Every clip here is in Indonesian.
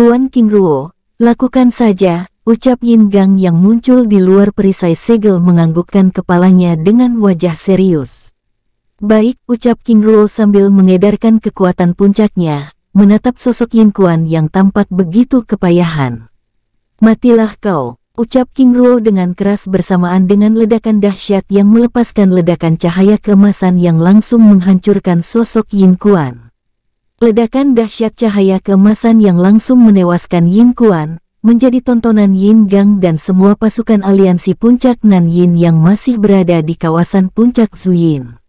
Tuan King Ruo, lakukan saja, ucap Yin Gang yang muncul di luar perisai segel menganggukkan kepalanya dengan wajah serius. Baik, ucap King Ruo sambil mengedarkan kekuatan puncaknya, menatap sosok Yin Kuan yang tampak begitu kepayahan. Matilah kau, ucap King Ruo dengan keras bersamaan dengan ledakan dahsyat yang melepaskan ledakan cahaya kemasan yang langsung menghancurkan sosok Yin Kuan. Ledakan dahsyat cahaya kemasan yang langsung menewaskan Yin Kuan, menjadi tontonan Yin Gang dan semua pasukan aliansi puncak Nan Yin yang masih berada di kawasan puncak Zuyin.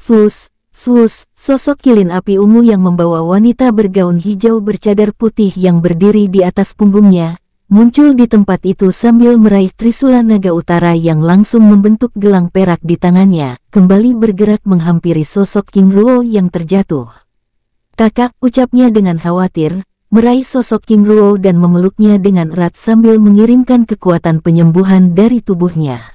Sus, sus, sosok kilin api ungu yang membawa wanita bergaun hijau bercadar putih yang berdiri di atas punggungnya, muncul di tempat itu sambil meraih Trisula Naga Utara yang langsung membentuk gelang perak di tangannya, kembali bergerak menghampiri sosok King Ruo yang terjatuh. Kakak, ucapnya dengan khawatir, meraih sosok King Ruo dan memeluknya dengan erat sambil mengirimkan kekuatan penyembuhan dari tubuhnya.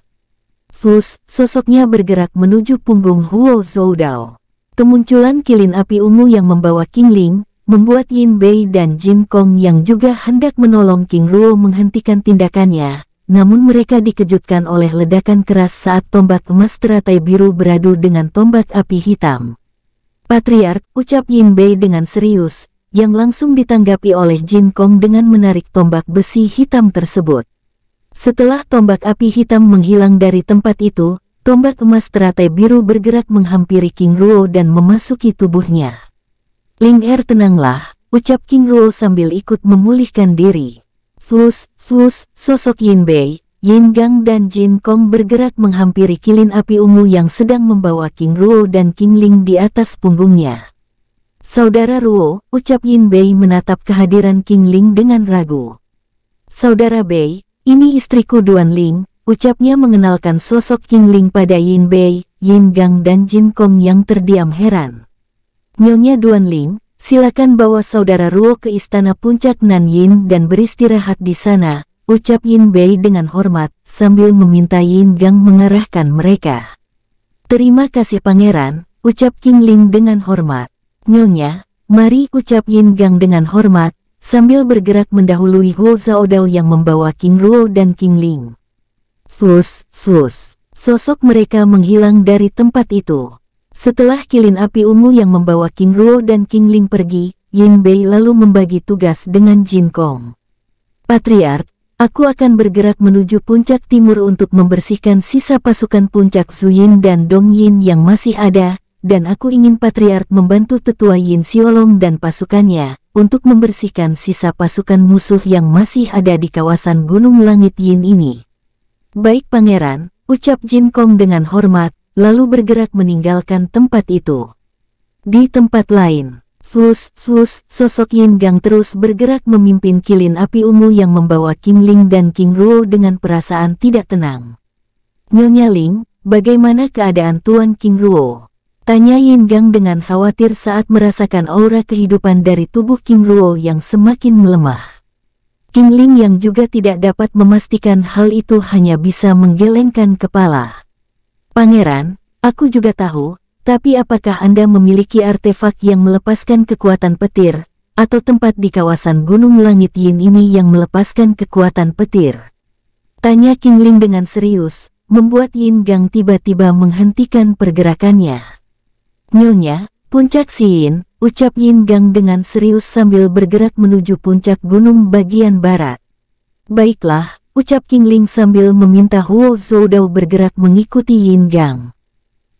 Sus, sosoknya bergerak menuju punggung Huo Zoudao. Kemunculan kilin api ungu yang membawa King Ling, membuat Yin Bei dan Jin Kong yang juga hendak menolong King Ruo menghentikan tindakannya, namun mereka dikejutkan oleh ledakan keras saat tombak emas teratai biru beradu dengan tombak api hitam. Patriark, ucap Yin Bei dengan serius, yang langsung ditanggapi oleh Jin Kong dengan menarik tombak besi hitam tersebut. Setelah tombak api hitam menghilang dari tempat itu, tombak emas teratai biru bergerak menghampiri King Ruo dan memasuki tubuhnya. Ling Er tenanglah, ucap King Ruo sambil ikut memulihkan diri. Sus, sus, sosok Yin Bei, Yin Gang dan Jin Kong bergerak menghampiri kilin api ungu yang sedang membawa King Ruo dan King Ling di atas punggungnya. Saudara Ruo, ucap Yin Bei menatap kehadiran King Ling dengan ragu. Saudara Bei, ini istriku Duan Ling, ucapnya mengenalkan sosok King Ling pada Yin Bei, Yin Gang dan Jin Kong yang terdiam heran. Nyonya Duan Ling, silakan bawa saudara Ruo ke istana puncak Nan Yin dan beristirahat di sana, ucap Yin Bei dengan hormat sambil meminta Yin Gang mengarahkan mereka. Terima kasih pangeran, ucap King Ling dengan hormat. Nyonya, mari ucap Yin Gang dengan hormat, sambil bergerak mendahului Huo Dao yang membawa King Ruo dan King Ling. Sus, sus, sosok mereka menghilang dari tempat itu. Setelah kilin api ungu yang membawa King Ruo dan King Ling pergi, Yin Bei lalu membagi tugas dengan Jin Kong. Patriark, Aku akan bergerak menuju puncak timur untuk membersihkan sisa pasukan puncak Zuyin dan Dong Yin yang masih ada, dan aku ingin Patriark membantu tetua Yin Xiolong dan pasukannya untuk membersihkan sisa pasukan musuh yang masih ada di kawasan Gunung Langit Yin ini. Baik pangeran, ucap Jin Kong dengan hormat, lalu bergerak meninggalkan tempat itu. Di tempat lain, Sus, sus, sosok Yin Gang terus bergerak memimpin kilin api ungu yang membawa King Ling dan King Ruo dengan perasaan tidak tenang. Nyonya Ling, bagaimana keadaan Tuan King Ruo? Tanya Yin Gang dengan khawatir saat merasakan aura kehidupan dari tubuh King Ruo yang semakin melemah. King Ling yang juga tidak dapat memastikan hal itu hanya bisa menggelengkan kepala. Pangeran, aku juga tahu tapi apakah Anda memiliki artefak yang melepaskan kekuatan petir, atau tempat di kawasan Gunung Langit Yin ini yang melepaskan kekuatan petir? Tanya King Ling dengan serius, membuat Yin Gang tiba-tiba menghentikan pergerakannya. Nyonya, puncak si Yin, ucap Yin Gang dengan serius sambil bergerak menuju puncak gunung bagian barat. Baiklah, ucap King Ling sambil meminta Huo Dao bergerak mengikuti Yin Gang.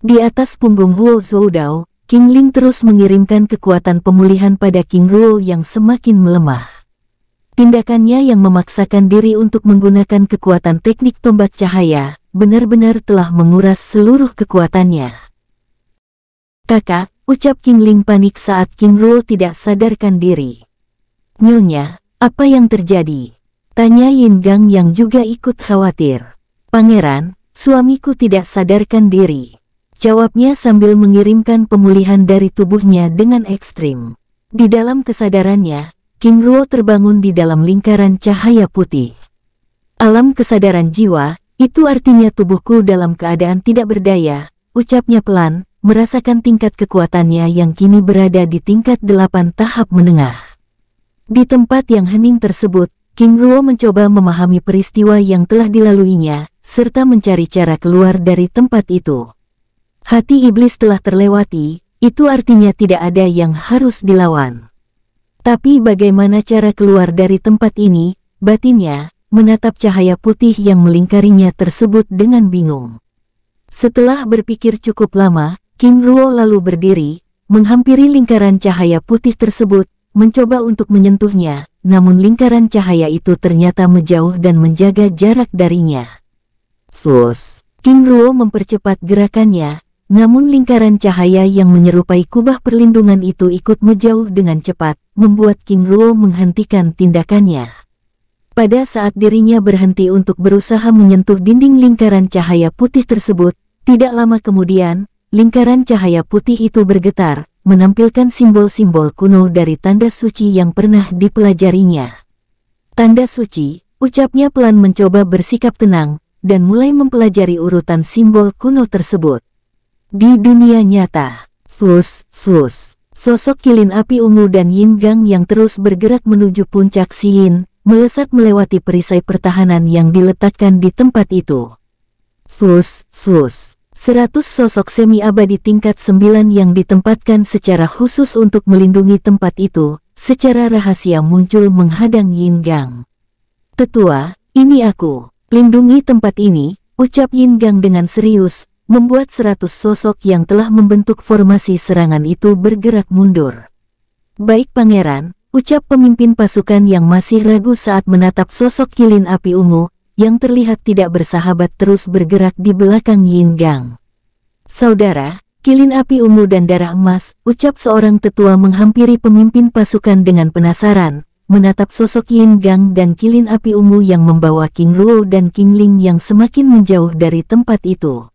Di atas punggung Huo Zhoudao, King Ling terus mengirimkan kekuatan pemulihan pada King Ruo yang semakin melemah. Tindakannya yang memaksakan diri untuk menggunakan kekuatan teknik tombak cahaya, benar-benar telah menguras seluruh kekuatannya. Kakak, ucap King Ling panik saat King Ruo tidak sadarkan diri. Nyonya, apa yang terjadi? Tanya Yin Gang yang juga ikut khawatir. Pangeran, suamiku tidak sadarkan diri. Jawabnya sambil mengirimkan pemulihan dari tubuhnya dengan ekstrim. Di dalam kesadarannya, King Ruo terbangun di dalam lingkaran cahaya putih. Alam kesadaran jiwa, itu artinya tubuhku dalam keadaan tidak berdaya, ucapnya pelan, merasakan tingkat kekuatannya yang kini berada di tingkat delapan tahap menengah. Di tempat yang hening tersebut, King Ruo mencoba memahami peristiwa yang telah dilaluinya, serta mencari cara keluar dari tempat itu. Hati iblis telah terlewati, itu artinya tidak ada yang harus dilawan. Tapi bagaimana cara keluar dari tempat ini, batinnya, menatap cahaya putih yang melingkarinya tersebut dengan bingung. Setelah berpikir cukup lama, Kim Ruo lalu berdiri, menghampiri lingkaran cahaya putih tersebut, mencoba untuk menyentuhnya, namun lingkaran cahaya itu ternyata menjauh dan menjaga jarak darinya. Sus, Kim Ruo mempercepat gerakannya, namun lingkaran cahaya yang menyerupai kubah perlindungan itu ikut menjauh dengan cepat, membuat King Ruo menghentikan tindakannya. Pada saat dirinya berhenti untuk berusaha menyentuh dinding lingkaran cahaya putih tersebut, tidak lama kemudian, lingkaran cahaya putih itu bergetar, menampilkan simbol-simbol kuno dari tanda suci yang pernah dipelajarinya. Tanda suci, ucapnya pelan mencoba bersikap tenang, dan mulai mempelajari urutan simbol kuno tersebut. Di dunia nyata, sus, sus, sosok kilin api ungu dan yin gang yang terus bergerak menuju puncak Siin, melesat melewati perisai pertahanan yang diletakkan di tempat itu. Sus, sus, seratus sosok semi abadi tingkat sembilan yang ditempatkan secara khusus untuk melindungi tempat itu, secara rahasia muncul menghadang yin gang. Tetua, ini aku, lindungi tempat ini, ucap yin gang dengan serius, membuat seratus sosok yang telah membentuk formasi serangan itu bergerak mundur. Baik pangeran, ucap pemimpin pasukan yang masih ragu saat menatap sosok kilin api ungu, yang terlihat tidak bersahabat terus bergerak di belakang Yin Gang. Saudara, kilin api ungu dan darah emas, ucap seorang tetua menghampiri pemimpin pasukan dengan penasaran, menatap sosok Yin Gang dan kilin api ungu yang membawa King Ruo dan King Ling yang semakin menjauh dari tempat itu.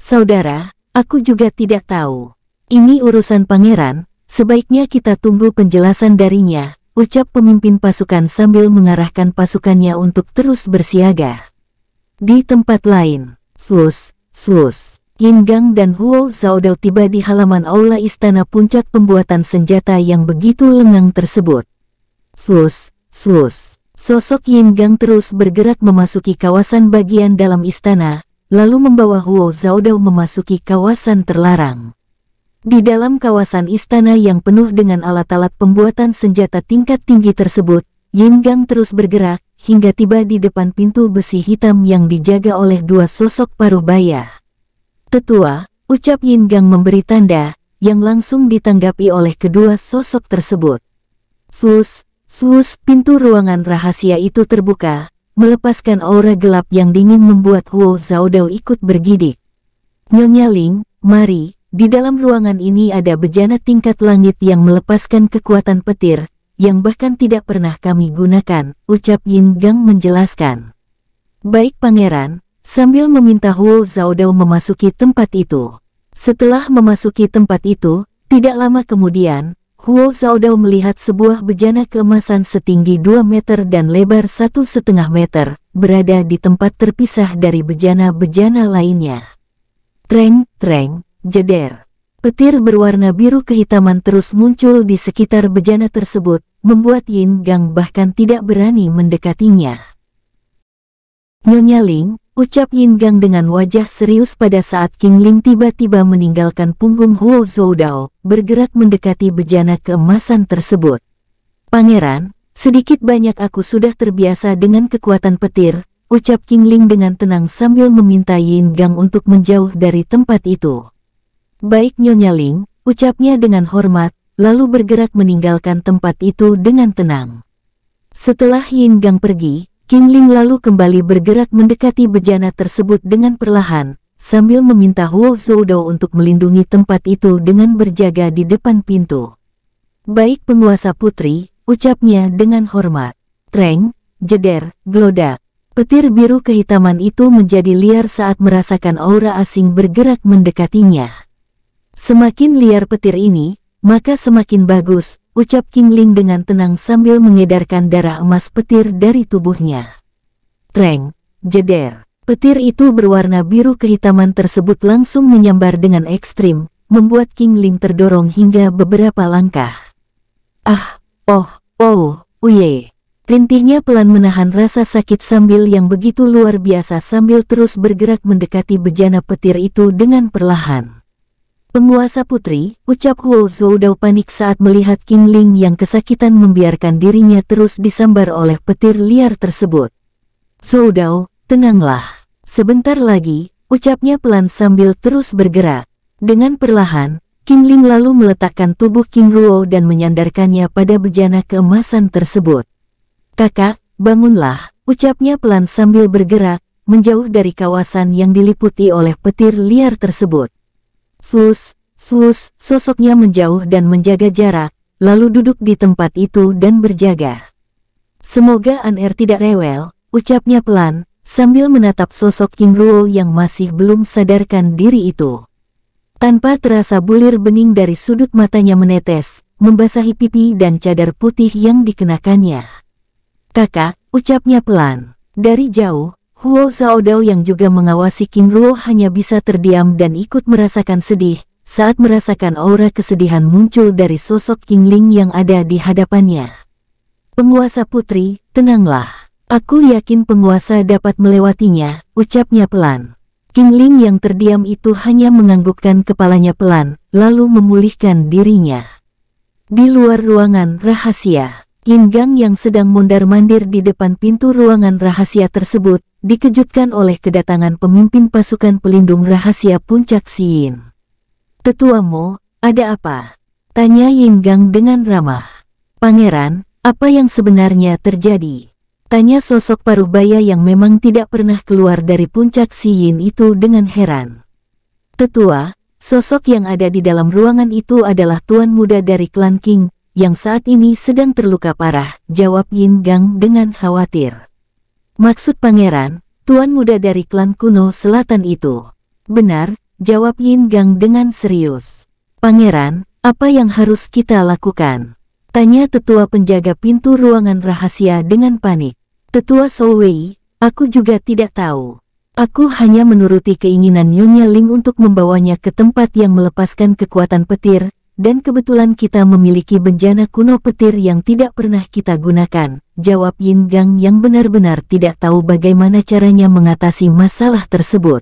Saudara, aku juga tidak tahu. Ini urusan pangeran, sebaiknya kita tunggu penjelasan darinya, ucap pemimpin pasukan sambil mengarahkan pasukannya untuk terus bersiaga. Di tempat lain, Sus, Slus, Gang dan Huo Zaodao tiba di halaman aula istana puncak pembuatan senjata yang begitu lengang tersebut. Sus, Sus, sosok Gang terus bergerak memasuki kawasan bagian dalam istana, lalu membawa Huo Zaodao memasuki kawasan terlarang. Di dalam kawasan istana yang penuh dengan alat-alat pembuatan senjata tingkat tinggi tersebut, Yin Gang terus bergerak hingga tiba di depan pintu besi hitam yang dijaga oleh dua sosok paruh baya. Tetua, ucap Yin Gang memberi tanda, yang langsung ditanggapi oleh kedua sosok tersebut. Sus, sus, pintu ruangan rahasia itu terbuka, melepaskan aura gelap yang dingin membuat Huo Zaodao ikut bergidik. Nyonya Ling, mari, di dalam ruangan ini ada bejana tingkat langit yang melepaskan kekuatan petir, yang bahkan tidak pernah kami gunakan, ucap Yin Gang menjelaskan. Baik pangeran, sambil meminta Huo Zaodao memasuki tempat itu. Setelah memasuki tempat itu, tidak lama kemudian, Huo Saodao melihat sebuah bejana keemasan setinggi 2 meter dan lebar satu setengah meter, berada di tempat terpisah dari bejana-bejana lainnya. Treng, treng, jeder. Petir berwarna biru kehitaman terus muncul di sekitar bejana tersebut, membuat Yin Gang bahkan tidak berani mendekatinya. Nyonya Ling, ucap Yin Gang dengan wajah serius pada saat King Ling tiba-tiba meninggalkan punggung Huo Zhoudao, bergerak mendekati bejana keemasan tersebut. Pangeran, sedikit banyak aku sudah terbiasa dengan kekuatan petir, ucap King Ling dengan tenang sambil meminta Yin Gang untuk menjauh dari tempat itu. Baik Nyonya Ling, ucapnya dengan hormat, lalu bergerak meninggalkan tempat itu dengan tenang. Setelah Yin Gang pergi, Kingling lalu kembali bergerak mendekati bejana tersebut dengan perlahan, sambil meminta Huo Zoudo untuk melindungi tempat itu dengan berjaga di depan pintu. Baik penguasa putri, ucapnya dengan hormat. Treng, jeder, gloda. Petir biru kehitaman itu menjadi liar saat merasakan aura asing bergerak mendekatinya. Semakin liar petir ini, maka semakin bagus, ucap King Ling dengan tenang sambil mengedarkan darah emas petir dari tubuhnya. Treng, jeder, petir itu berwarna biru kehitaman tersebut langsung menyambar dengan ekstrim, membuat King Ling terdorong hingga beberapa langkah. Ah, oh, oh, uye. Rintihnya pelan menahan rasa sakit sambil yang begitu luar biasa sambil terus bergerak mendekati bejana petir itu dengan perlahan. Penguasa putri, ucap Huo Zhoudao panik saat melihat King Ling yang kesakitan membiarkan dirinya terus disambar oleh petir liar tersebut. Zhoudao, tenanglah. Sebentar lagi, ucapnya pelan sambil terus bergerak. Dengan perlahan, King Ling lalu meletakkan tubuh King Ruo dan menyandarkannya pada bejana keemasan tersebut. Kakak, bangunlah, ucapnya pelan sambil bergerak, menjauh dari kawasan yang diliputi oleh petir liar tersebut. Sus, sus, sosoknya menjauh dan menjaga jarak, lalu duduk di tempat itu dan berjaga. Semoga Aner tidak rewel, ucapnya pelan, sambil menatap sosok King Ruo yang masih belum sadarkan diri itu. Tanpa terasa bulir bening dari sudut matanya menetes, membasahi pipi dan cadar putih yang dikenakannya. Kakak, ucapnya pelan. Dari jauh, Huo Zhaodao yang juga mengawasi King Ruo hanya bisa terdiam dan ikut merasakan sedih saat merasakan aura kesedihan muncul dari sosok King Ling yang ada di hadapannya. Penguasa putri, tenanglah. Aku yakin penguasa dapat melewatinya, ucapnya pelan. King Ling yang terdiam itu hanya menganggukkan kepalanya pelan, lalu memulihkan dirinya. Di luar ruangan rahasia, Gang yang sedang mondar-mandir di depan pintu ruangan rahasia tersebut, dikejutkan oleh kedatangan pemimpin pasukan pelindung rahasia puncak Siin. Mo, ada apa? Tanya Gang dengan ramah. Pangeran, apa yang sebenarnya terjadi? Tanya sosok paruh baya yang memang tidak pernah keluar dari puncak Siin itu dengan heran. Tetua, sosok yang ada di dalam ruangan itu adalah tuan muda dari klan King, yang saat ini sedang terluka parah, jawab Yin Gang dengan khawatir. Maksud pangeran, tuan muda dari klan kuno selatan itu. Benar, jawab Yin Gang dengan serius. Pangeran, apa yang harus kita lakukan? Tanya tetua penjaga pintu ruangan rahasia dengan panik. Tetua Sou Wei, aku juga tidak tahu. Aku hanya menuruti keinginan Nyonya Ling untuk membawanya ke tempat yang melepaskan kekuatan petir, dan kebetulan kita memiliki bencana kuno petir yang tidak pernah kita gunakan, jawab Yin Gang yang benar-benar tidak tahu bagaimana caranya mengatasi masalah tersebut.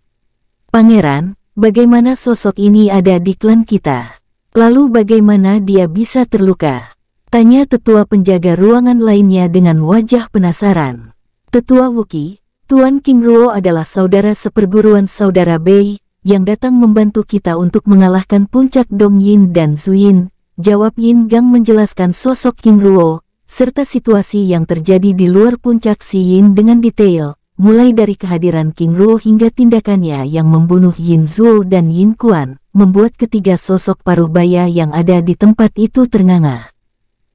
Pangeran, bagaimana sosok ini ada di klan kita? Lalu bagaimana dia bisa terluka? Tanya tetua penjaga ruangan lainnya dengan wajah penasaran. Tetua Wuki, Tuan King Ruo adalah saudara seperguruan saudara Bei, yang datang membantu kita untuk mengalahkan puncak Dong Yin dan Su Yin. Jawab Yin Gang menjelaskan sosok King Ruo, serta situasi yang terjadi di luar puncak Si Yin dengan detail, mulai dari kehadiran King Ruo hingga tindakannya yang membunuh Yin Zuo dan Yin Kuan, membuat ketiga sosok paruh baya yang ada di tempat itu ternganga.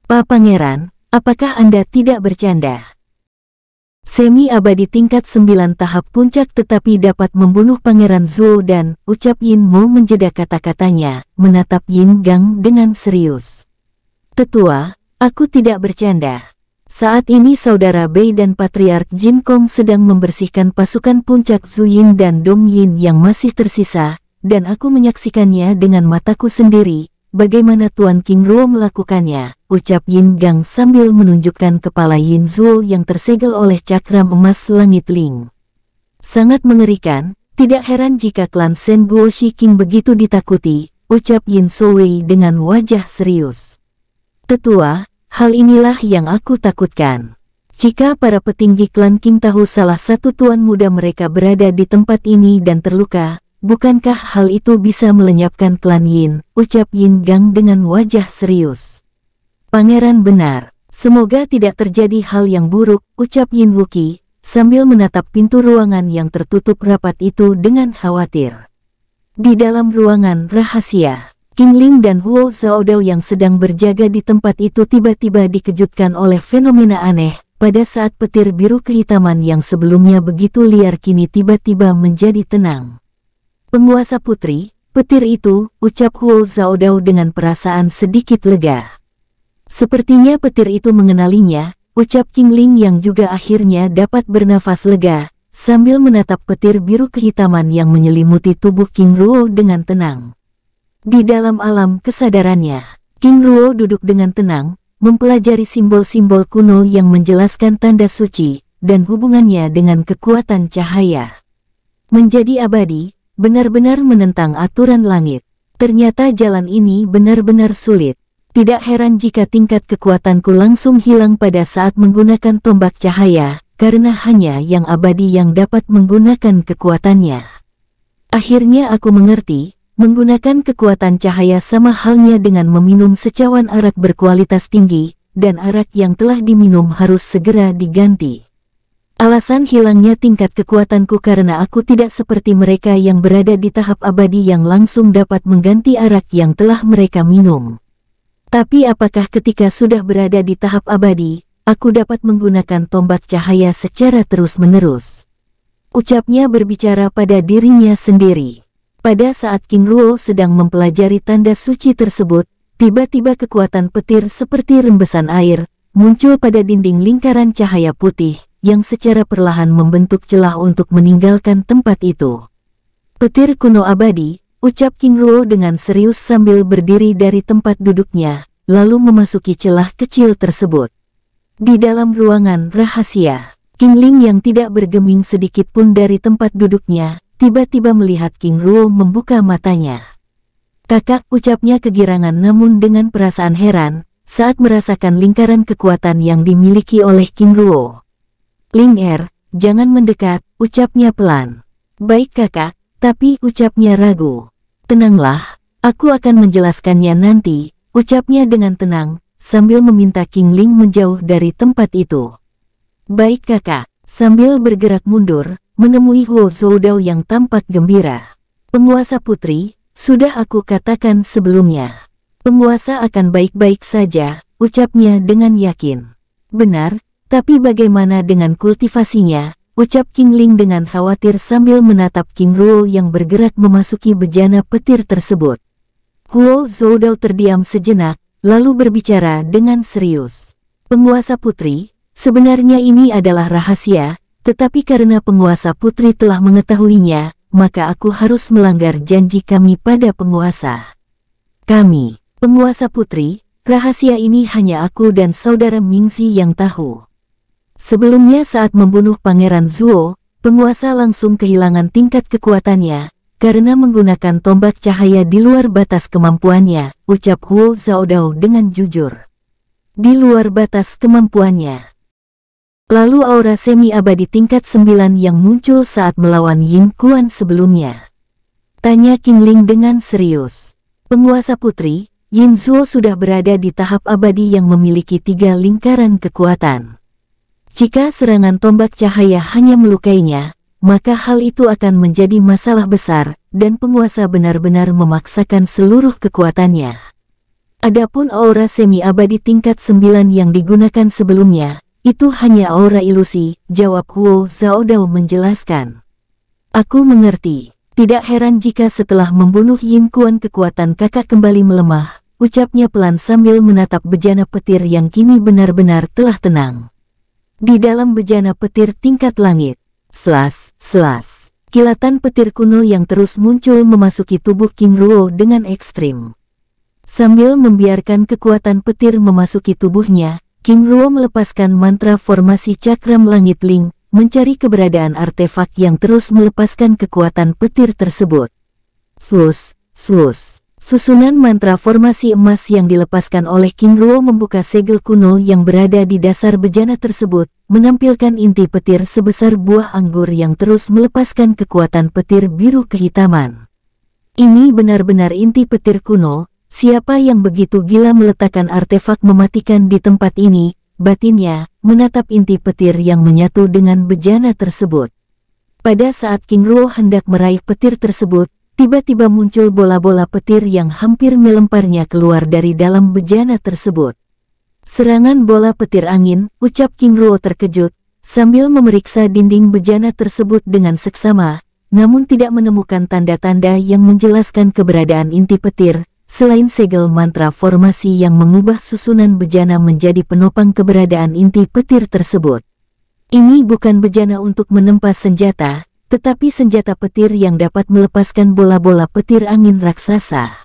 Pak Pangeran, apakah Anda tidak bercanda? Semi abadi tingkat sembilan tahap puncak tetapi dapat membunuh Pangeran Zuo dan ucap Yin Mo menjeda kata-katanya, menatap Yin Gang dengan serius. Tetua, aku tidak bercanda. Saat ini saudara Bei dan Patriark Jin Kong sedang membersihkan pasukan puncak Zu Yin dan Dong Yin yang masih tersisa, dan aku menyaksikannya dengan mataku sendiri, bagaimana Tuan King Ruo melakukannya, ucap Yin Gang sambil menunjukkan kepala Yin Zhuo yang tersegel oleh cakram emas langit Ling. Sangat mengerikan, tidak heran jika klan Sen Guo King begitu ditakuti, ucap Yin Wei dengan wajah serius. Tetua, hal inilah yang aku takutkan. Jika para petinggi klan King tahu salah satu tuan muda mereka berada di tempat ini dan terluka, bukankah hal itu bisa melenyapkan klan Yin, ucap Yin Gang dengan wajah serius. Pangeran benar, semoga tidak terjadi hal yang buruk, ucap Yin Wuki, sambil menatap pintu ruangan yang tertutup rapat itu dengan khawatir. Di dalam ruangan rahasia, King Ling dan Huo Zhaodao yang sedang berjaga di tempat itu tiba-tiba dikejutkan oleh fenomena aneh, pada saat petir biru kehitaman yang sebelumnya begitu liar kini tiba-tiba menjadi tenang. Penguasa putri, petir itu, ucap Huo Zhaodao dengan perasaan sedikit lega. Sepertinya petir itu mengenalinya, ucap King Ling yang juga akhirnya dapat bernafas lega, sambil menatap petir biru kehitaman yang menyelimuti tubuh King Ruo dengan tenang. Di dalam alam kesadarannya, King Ruo duduk dengan tenang, mempelajari simbol-simbol kuno yang menjelaskan tanda suci, dan hubungannya dengan kekuatan cahaya. Menjadi abadi, benar-benar menentang aturan langit. Ternyata jalan ini benar-benar sulit. Tidak heran jika tingkat kekuatanku langsung hilang pada saat menggunakan tombak cahaya, karena hanya yang abadi yang dapat menggunakan kekuatannya. Akhirnya aku mengerti, menggunakan kekuatan cahaya sama halnya dengan meminum secawan arak berkualitas tinggi, dan arak yang telah diminum harus segera diganti. Alasan hilangnya tingkat kekuatanku karena aku tidak seperti mereka yang berada di tahap abadi yang langsung dapat mengganti arak yang telah mereka minum. Tapi apakah ketika sudah berada di tahap abadi, aku dapat menggunakan tombak cahaya secara terus-menerus? Ucapnya berbicara pada dirinya sendiri. Pada saat King Ruo sedang mempelajari tanda suci tersebut, tiba-tiba kekuatan petir seperti rembesan air, muncul pada dinding lingkaran cahaya putih, yang secara perlahan membentuk celah untuk meninggalkan tempat itu. Petir kuno abadi, Ucap King Ruo dengan serius sambil berdiri dari tempat duduknya, lalu memasuki celah kecil tersebut. Di dalam ruangan rahasia, King Ling yang tidak bergeming sedikit pun dari tempat duduknya, tiba-tiba melihat King Ruo membuka matanya. Kakak ucapnya kegirangan namun dengan perasaan heran, saat merasakan lingkaran kekuatan yang dimiliki oleh King Ruo. Ling Er, jangan mendekat, ucapnya pelan. Baik kakak, tapi ucapnya ragu. Tenanglah, aku akan menjelaskannya nanti, ucapnya dengan tenang, sambil meminta King Ling menjauh dari tempat itu. Baik kakak, sambil bergerak mundur, menemui Huo Dao yang tampak gembira. Penguasa putri, sudah aku katakan sebelumnya. Penguasa akan baik-baik saja, ucapnya dengan yakin. Benar, tapi bagaimana dengan kultivasinya, ucap King Ling dengan khawatir sambil menatap King Ruo yang bergerak memasuki bejana petir tersebut. Huo Zoudao terdiam sejenak, lalu berbicara dengan serius. Penguasa putri, sebenarnya ini adalah rahasia, tetapi karena penguasa putri telah mengetahuinya, maka aku harus melanggar janji kami pada penguasa. Kami, penguasa putri, rahasia ini hanya aku dan saudara Mingzi yang tahu. Sebelumnya saat membunuh Pangeran Zuo, penguasa langsung kehilangan tingkat kekuatannya, karena menggunakan tombak cahaya di luar batas kemampuannya, ucap Huo Zaodao dengan jujur. Di luar batas kemampuannya. Lalu aura semi abadi tingkat sembilan yang muncul saat melawan Yin Kuan sebelumnya. Tanya King Ling dengan serius. Penguasa putri, Yin Zuo sudah berada di tahap abadi yang memiliki tiga lingkaran kekuatan. Jika serangan tombak cahaya hanya melukainya, maka hal itu akan menjadi masalah besar, dan penguasa benar-benar memaksakan seluruh kekuatannya. Adapun aura semi-abadi tingkat 9 yang digunakan sebelumnya, itu hanya aura ilusi, jawab Huo Zaodao menjelaskan. Aku mengerti. Tidak heran jika setelah membunuh Yin Kuan kekuatan kakak kembali melemah, ucapnya pelan sambil menatap bejana petir yang kini benar-benar telah tenang di dalam bejana petir tingkat langit. Selas, selas. Kilatan petir kuno yang terus muncul memasuki tubuh King Ruo dengan ekstrim. Sambil membiarkan kekuatan petir memasuki tubuhnya, King Ruo melepaskan mantra formasi cakram langit Ling, mencari keberadaan artefak yang terus melepaskan kekuatan petir tersebut. Sus, sus. Susunan mantra formasi emas yang dilepaskan oleh King Ruo membuka segel kuno yang berada di dasar bejana tersebut, menampilkan inti petir sebesar buah anggur yang terus melepaskan kekuatan petir biru kehitaman. Ini benar-benar inti petir kuno, siapa yang begitu gila meletakkan artefak mematikan di tempat ini, batinnya, menatap inti petir yang menyatu dengan bejana tersebut. Pada saat King Ruo hendak meraih petir tersebut, tiba-tiba muncul bola-bola petir yang hampir melemparnya keluar dari dalam bejana tersebut. Serangan bola petir angin, ucap King Ruo terkejut, sambil memeriksa dinding bejana tersebut dengan seksama, namun tidak menemukan tanda-tanda yang menjelaskan keberadaan inti petir, selain segel mantra formasi yang mengubah susunan bejana menjadi penopang keberadaan inti petir tersebut. Ini bukan bejana untuk menempa senjata, tetapi senjata petir yang dapat melepaskan bola-bola petir angin raksasa.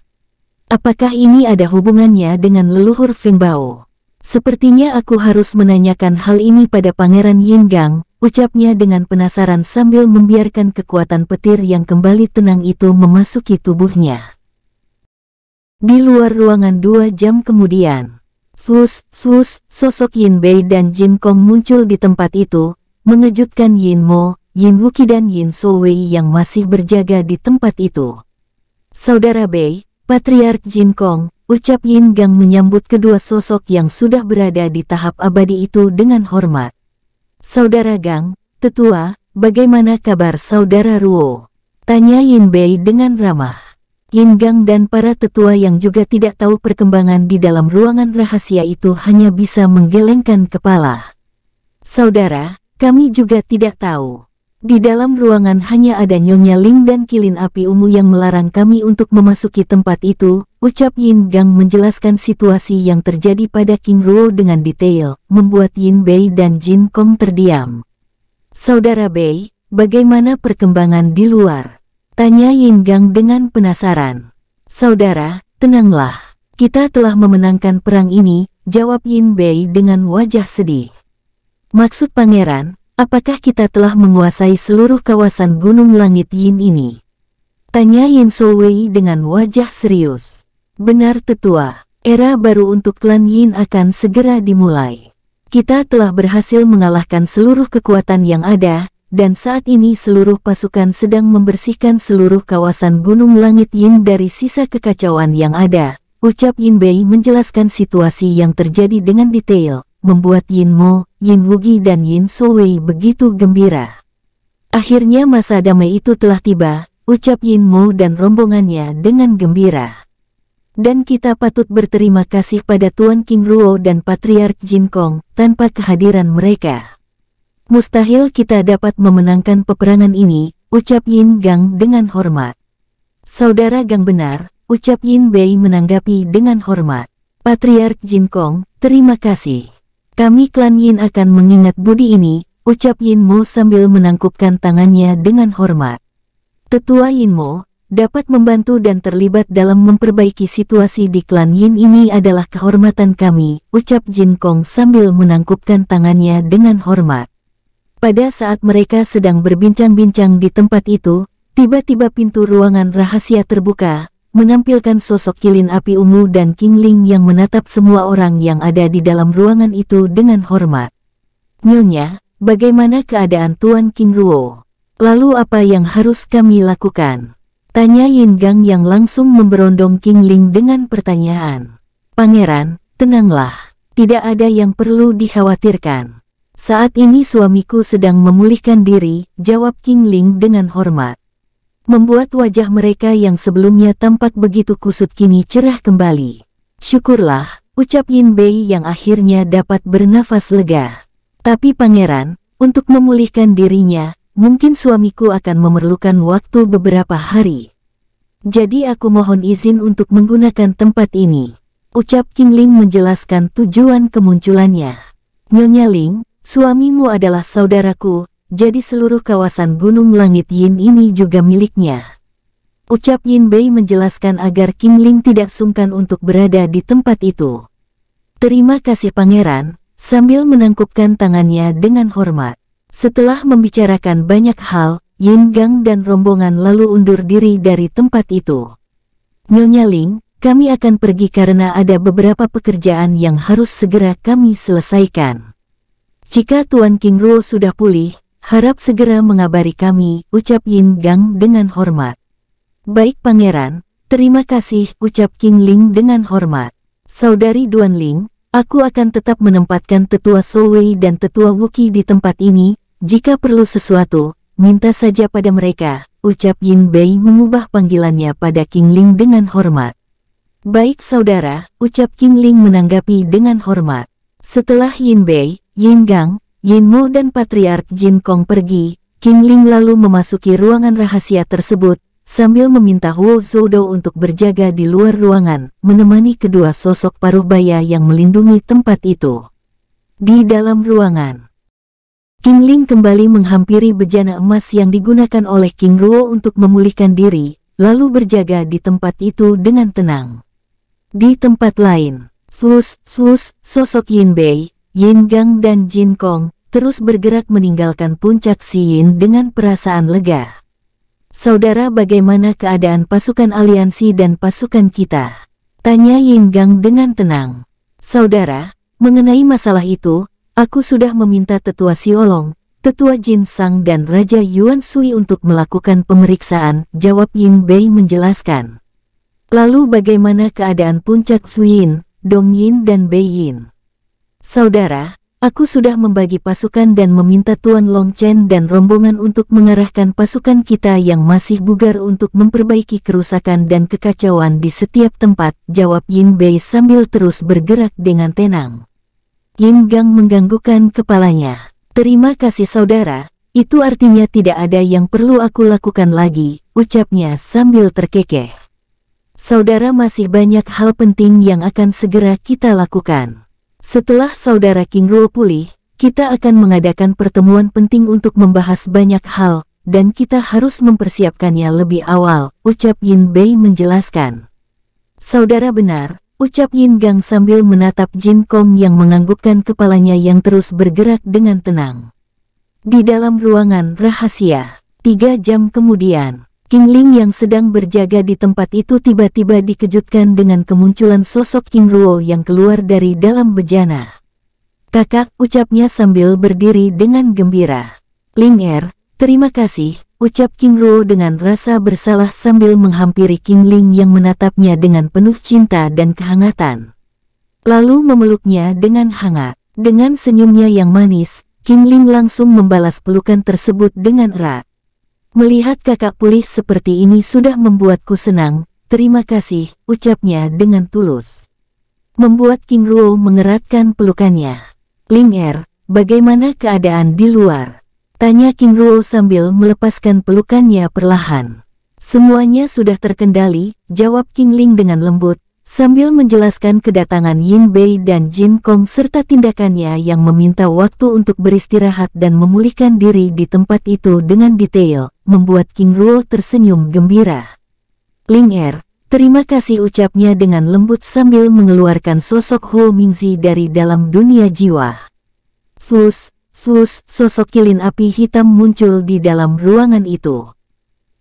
Apakah ini ada hubungannya dengan leluhur Feng Bao? Sepertinya aku harus menanyakan hal ini pada Pangeran Yin Gang. ucapnya dengan penasaran sambil membiarkan kekuatan petir yang kembali tenang itu memasuki tubuhnya. Di luar ruangan dua jam kemudian, Sus, Sus, sosok Yin Bei dan Jin Kong muncul di tempat itu, mengejutkan Yin Mo, Yin Wuki dan Yin So Wei yang masih berjaga di tempat itu. Saudara Bei, Patriark Jin Kong, ucap Yin Gang menyambut kedua sosok yang sudah berada di tahap abadi itu dengan hormat. Saudara Gang, tetua, bagaimana kabar saudara Ruo? Tanya Yin Bei dengan ramah. Yin Gang dan para tetua yang juga tidak tahu perkembangan di dalam ruangan rahasia itu hanya bisa menggelengkan kepala. Saudara, kami juga tidak tahu. Di dalam ruangan hanya ada Nyonya Ling dan kilin api ungu yang melarang kami untuk memasuki tempat itu, ucap Yin Gang menjelaskan situasi yang terjadi pada King Ruo dengan detail, membuat Yin Bei dan Jin Kong terdiam. Saudara Bei, bagaimana perkembangan di luar? Tanya Yin Gang dengan penasaran. Saudara, tenanglah. Kita telah memenangkan perang ini, jawab Yin Bei dengan wajah sedih. Maksud pangeran, Apakah kita telah menguasai seluruh kawasan Gunung Langit Yin ini? Tanya Yin Souwei dengan wajah serius. Benar tetua, era baru untuk klan Yin akan segera dimulai. Kita telah berhasil mengalahkan seluruh kekuatan yang ada, dan saat ini seluruh pasukan sedang membersihkan seluruh kawasan Gunung Langit Yin dari sisa kekacauan yang ada. Ucap Yin Bei menjelaskan situasi yang terjadi dengan detail, membuat Yin Mo, Yin Wugi dan Yin Sowei begitu gembira. Akhirnya masa damai itu telah tiba, ucap Yin Mo dan rombongannya dengan gembira. Dan kita patut berterima kasih pada Tuan King Ruo dan Patriark Jin Kong tanpa kehadiran mereka. Mustahil kita dapat memenangkan peperangan ini, ucap Yin Gang dengan hormat. Saudara Gang benar, ucap Yin Bei menanggapi dengan hormat. Patriark Jin Kong, terima kasih. Kami klan Yin akan mengingat budi ini, ucap Yin Mo sambil menangkupkan tangannya dengan hormat. Tetua Yin Mo, dapat membantu dan terlibat dalam memperbaiki situasi di klan Yin ini adalah kehormatan kami, ucap Jin Kong sambil menangkupkan tangannya dengan hormat. Pada saat mereka sedang berbincang-bincang di tempat itu, tiba-tiba pintu ruangan rahasia terbuka, menampilkan sosok kilin api ungu dan kingling yang menatap semua orang yang ada di dalam ruangan itu dengan hormat. Nyonya, bagaimana keadaan Tuan King Ruo? Lalu apa yang harus kami lakukan? Tanya Yin Gang yang langsung memberondong Kingling dengan pertanyaan. Pangeran, tenanglah. Tidak ada yang perlu dikhawatirkan. Saat ini suamiku sedang memulihkan diri, jawab King Ling dengan hormat membuat wajah mereka yang sebelumnya tampak begitu kusut kini cerah kembali. Syukurlah, ucap Yin Bei yang akhirnya dapat bernafas lega. Tapi pangeran, untuk memulihkan dirinya, mungkin suamiku akan memerlukan waktu beberapa hari. Jadi aku mohon izin untuk menggunakan tempat ini. Ucap King Ling menjelaskan tujuan kemunculannya. Nyonya Ling, suamimu adalah saudaraku, jadi seluruh kawasan Gunung Langit Yin ini juga miliknya. Ucap Yin Bei menjelaskan agar Kim Ling tidak sungkan untuk berada di tempat itu. Terima kasih pangeran, sambil menangkupkan tangannya dengan hormat. Setelah membicarakan banyak hal, Yin Gang dan rombongan lalu undur diri dari tempat itu. Nyonya Ling, kami akan pergi karena ada beberapa pekerjaan yang harus segera kami selesaikan. Jika Tuan King Ruo sudah pulih, Harap segera mengabari kami, ucap Yin Gang dengan hormat. Baik pangeran, terima kasih, ucap King Ling dengan hormat. Saudari Duan Ling, aku akan tetap menempatkan tetua Sowei dan tetua Wuki di tempat ini, jika perlu sesuatu, minta saja pada mereka, ucap Yin Bei mengubah panggilannya pada King Ling dengan hormat. Baik saudara, ucap King Ling menanggapi dengan hormat. Setelah Yin Bei, Yin Gang, Yin Mo dan Patriark Jin Kong pergi, King Ling lalu memasuki ruangan rahasia tersebut, sambil meminta Huo Zoudo untuk berjaga di luar ruangan, menemani kedua sosok paruh baya yang melindungi tempat itu. Di dalam ruangan, King Ling kembali menghampiri bejana emas yang digunakan oleh King Ruo untuk memulihkan diri, lalu berjaga di tempat itu dengan tenang. Di tempat lain, Sus, Sus, sosok Yin Bei, Yin Gang dan Jin Kong terus bergerak meninggalkan puncak Siin dengan perasaan lega. Saudara bagaimana keadaan pasukan aliansi dan pasukan kita? Tanya Ying Gang dengan tenang. Saudara, mengenai masalah itu, aku sudah meminta tetua Siolong, tetua Jin Sang dan Raja Yuan Sui untuk melakukan pemeriksaan, jawab Ying Bei menjelaskan. Lalu bagaimana keadaan puncak Suyin, Dong Yin dan Bei Yin? Saudara, Aku sudah membagi pasukan dan meminta Tuan Long Chen dan rombongan untuk mengarahkan pasukan kita yang masih bugar untuk memperbaiki kerusakan dan kekacauan di setiap tempat, jawab Yin Bei sambil terus bergerak dengan tenang. Yin Gang mengganggukan kepalanya. Terima kasih saudara, itu artinya tidak ada yang perlu aku lakukan lagi, ucapnya sambil terkekeh. Saudara masih banyak hal penting yang akan segera kita lakukan. Setelah saudara King Rule pulih, kita akan mengadakan pertemuan penting untuk membahas banyak hal, dan kita harus mempersiapkannya lebih awal, ucap Yin Bei menjelaskan. Saudara benar, ucap Yin Gang sambil menatap Jin Kong yang menganggukkan kepalanya yang terus bergerak dengan tenang. Di dalam ruangan rahasia, tiga jam kemudian, King Ling yang sedang berjaga di tempat itu tiba-tiba dikejutkan dengan kemunculan sosok King Ruo yang keluar dari dalam bejana. Kakak, ucapnya sambil berdiri dengan gembira. Ling Er, terima kasih, ucap King Ruo dengan rasa bersalah sambil menghampiri King Ling yang menatapnya dengan penuh cinta dan kehangatan. Lalu memeluknya dengan hangat. Dengan senyumnya yang manis, King Ling langsung membalas pelukan tersebut dengan erat. Melihat kakak pulih seperti ini sudah membuatku senang, terima kasih, ucapnya dengan tulus. Membuat King Ruo mengeratkan pelukannya. Ling Er, bagaimana keadaan di luar? Tanya King Ruo sambil melepaskan pelukannya perlahan. Semuanya sudah terkendali, jawab King Ling dengan lembut, sambil menjelaskan kedatangan Yin Bei dan Jin Kong serta tindakannya yang meminta waktu untuk beristirahat dan memulihkan diri di tempat itu dengan detail, membuat King Ruo tersenyum gembira. Ling Er, terima kasih ucapnya dengan lembut sambil mengeluarkan sosok Hu Mingzi dari dalam dunia jiwa. Sus, sus, sosok kilin api hitam muncul di dalam ruangan itu.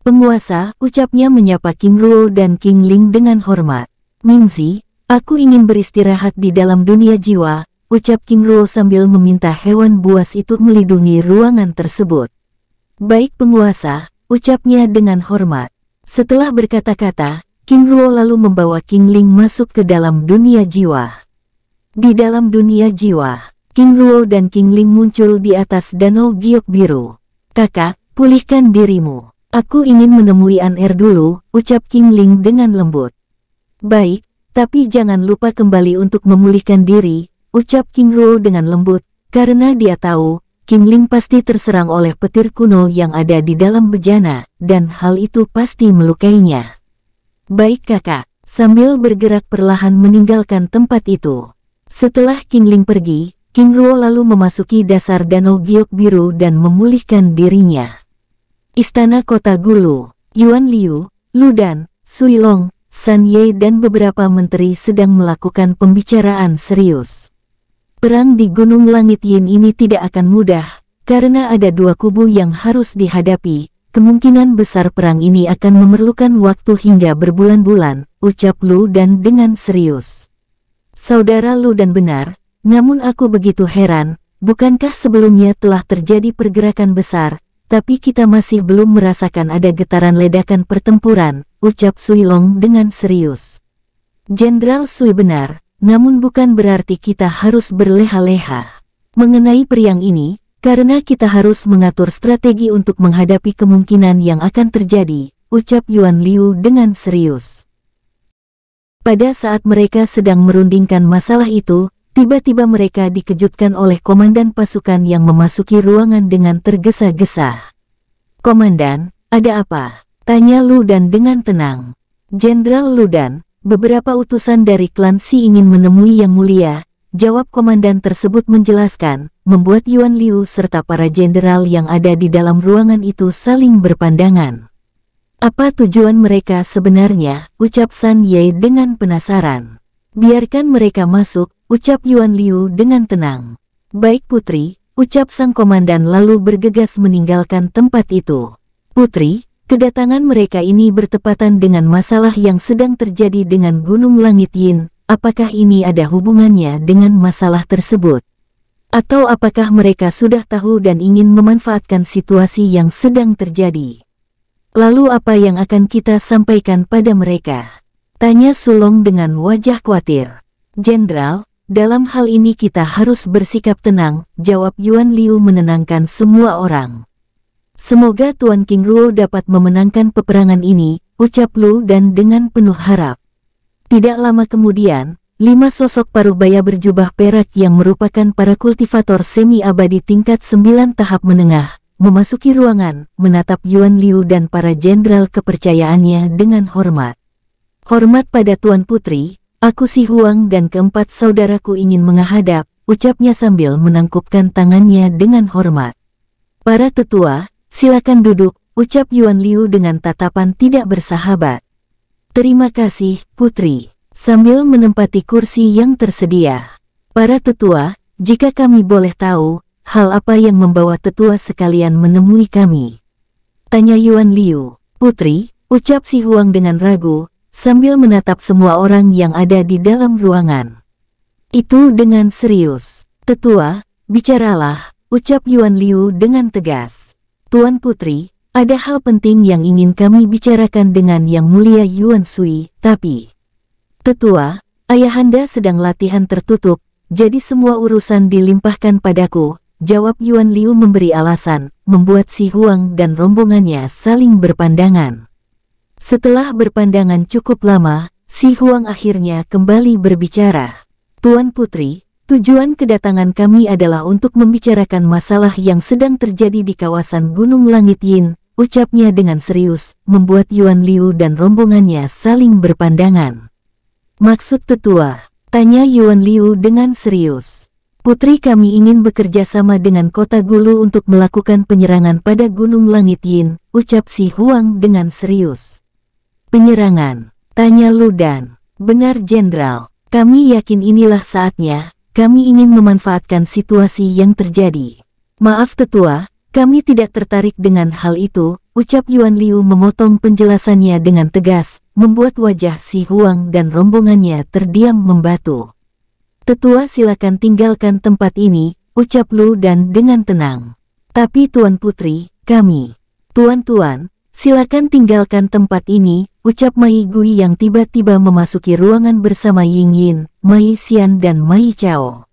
Penguasa, ucapnya menyapa King Ruo dan King Ling dengan hormat. Mingzi, aku ingin beristirahat di dalam dunia jiwa, ucap King Ruo sambil meminta hewan buas itu melindungi ruangan tersebut. Baik penguasa, ucapnya dengan hormat. Setelah berkata-kata, King Ruo lalu membawa King Ling masuk ke dalam dunia jiwa. Di dalam dunia jiwa, King Ruo dan King Ling muncul di atas danau giok biru. Kakak, pulihkan dirimu. Aku ingin menemui An Er dulu, ucap King Ling dengan lembut. Baik, tapi jangan lupa kembali untuk memulihkan diri, ucap King Ruo dengan lembut, karena dia tahu, King Ling pasti terserang oleh petir kuno yang ada di dalam bejana, dan hal itu pasti melukainya. Baik kakak, sambil bergerak perlahan meninggalkan tempat itu. Setelah King Ling pergi, King Ruo lalu memasuki dasar danau giok biru dan memulihkan dirinya. Istana Kota Gulu, Yuan Liu, Ludan, Sui Long, Sun Ye dan beberapa menteri sedang melakukan pembicaraan serius. Perang di Gunung Langit Yin ini tidak akan mudah, karena ada dua kubu yang harus dihadapi. Kemungkinan besar perang ini akan memerlukan waktu hingga berbulan-bulan, ucap Lu dan dengan serius. Saudara Lu dan benar, namun aku begitu heran, bukankah sebelumnya telah terjadi pergerakan besar, tapi kita masih belum merasakan ada getaran ledakan pertempuran, ucap Sui Long dengan serius. Jenderal Sui benar, namun bukan berarti kita harus berleha-leha. Mengenai periang ini, karena kita harus mengatur strategi untuk menghadapi kemungkinan yang akan terjadi, ucap Yuan Liu dengan serius. Pada saat mereka sedang merundingkan masalah itu, tiba-tiba mereka dikejutkan oleh komandan pasukan yang memasuki ruangan dengan tergesa-gesa. Komandan, ada apa? Tanya Ludan dengan tenang. Jenderal Ludan, beberapa utusan dari klan Si ingin menemui Yang Mulia, jawab komandan tersebut menjelaskan, membuat Yuan Liu serta para jenderal yang ada di dalam ruangan itu saling berpandangan. Apa tujuan mereka sebenarnya, ucap San Ye dengan penasaran. Biarkan mereka masuk, ucap Yuan Liu dengan tenang. Baik putri, ucap sang komandan lalu bergegas meninggalkan tempat itu. Putri, Kedatangan mereka ini bertepatan dengan masalah yang sedang terjadi dengan Gunung Langit Yin. Apakah ini ada hubungannya dengan masalah tersebut? Atau apakah mereka sudah tahu dan ingin memanfaatkan situasi yang sedang terjadi? Lalu apa yang akan kita sampaikan pada mereka? Tanya Sulong dengan wajah khawatir. Jenderal, dalam hal ini kita harus bersikap tenang, jawab Yuan Liu menenangkan semua orang. Semoga Tuan King Ruo dapat memenangkan peperangan ini, ucap Lu dan dengan penuh harap. Tidak lama kemudian, lima sosok paruh baya berjubah perak yang merupakan para kultivator semi-abadi tingkat sembilan tahap menengah, memasuki ruangan, menatap Yuan Liu dan para jenderal kepercayaannya dengan hormat. Hormat pada Tuan Putri, aku si Huang dan keempat saudaraku ingin menghadap, ucapnya sambil menangkupkan tangannya dengan hormat. Para tetua, Silakan duduk, ucap Yuan Liu dengan tatapan tidak bersahabat. Terima kasih, Putri. Sambil menempati kursi yang tersedia. Para tetua, jika kami boleh tahu, hal apa yang membawa tetua sekalian menemui kami? Tanya Yuan Liu. Putri, ucap si Huang dengan ragu, sambil menatap semua orang yang ada di dalam ruangan. Itu dengan serius. Tetua, bicaralah, ucap Yuan Liu dengan tegas. Tuan Putri, ada hal penting yang ingin kami bicarakan dengan Yang Mulia Yuan Sui, tapi... Tetua, ayahanda sedang latihan tertutup, jadi semua urusan dilimpahkan padaku, jawab Yuan Liu memberi alasan, membuat si Huang dan rombongannya saling berpandangan. Setelah berpandangan cukup lama, si Huang akhirnya kembali berbicara. Tuan Putri, Tujuan kedatangan kami adalah untuk membicarakan masalah yang sedang terjadi di kawasan Gunung Langit Yin, ucapnya dengan serius, membuat Yuan Liu dan rombongannya saling berpandangan. Maksud tetua, tanya Yuan Liu dengan serius. Putri kami ingin bekerja sama dengan kota Gulu untuk melakukan penyerangan pada Gunung Langit Yin, ucap Si Huang dengan serius. Penyerangan, tanya Lu Dan. Benar Jenderal, kami yakin inilah saatnya, kami ingin memanfaatkan situasi yang terjadi. Maaf tetua, kami tidak tertarik dengan hal itu, ucap Yuan Liu memotong penjelasannya dengan tegas, membuat wajah Si Huang dan rombongannya terdiam membatu. Tetua silakan tinggalkan tempat ini, ucap Lu dan dengan tenang. Tapi Tuan Putri, kami, Tuan-Tuan, Silakan tinggalkan tempat ini, ucap Mai Gui yang tiba-tiba memasuki ruangan bersama Ying Yin, Mai Xian dan Mai Chao.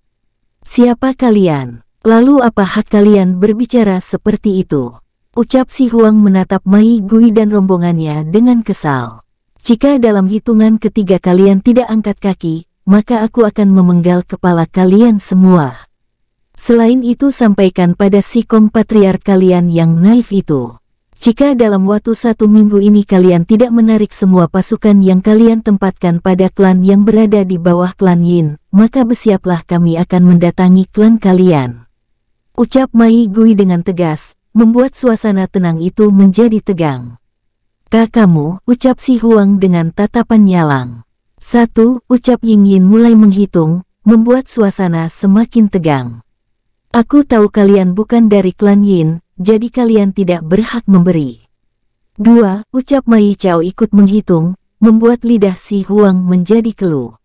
Siapa kalian? Lalu apa hak kalian berbicara seperti itu? Ucap si Huang menatap Mai Gui dan rombongannya dengan kesal. Jika dalam hitungan ketiga kalian tidak angkat kaki, maka aku akan memenggal kepala kalian semua. Selain itu sampaikan pada si kompatriar kalian yang naif itu. Jika dalam waktu satu minggu ini kalian tidak menarik semua pasukan yang kalian tempatkan pada klan yang berada di bawah klan Yin, maka bersiaplah kami akan mendatangi klan kalian. Ucap Mai Gui dengan tegas, membuat suasana tenang itu menjadi tegang. Kakamu, ucap si Huang dengan tatapan nyalang. Satu, ucap Ying Yin mulai menghitung, membuat suasana semakin tegang. Aku tahu kalian bukan dari klan Yin, jadi kalian tidak berhak memberi. 2. Ucap Mai Chao ikut menghitung, membuat lidah si Huang menjadi keluh.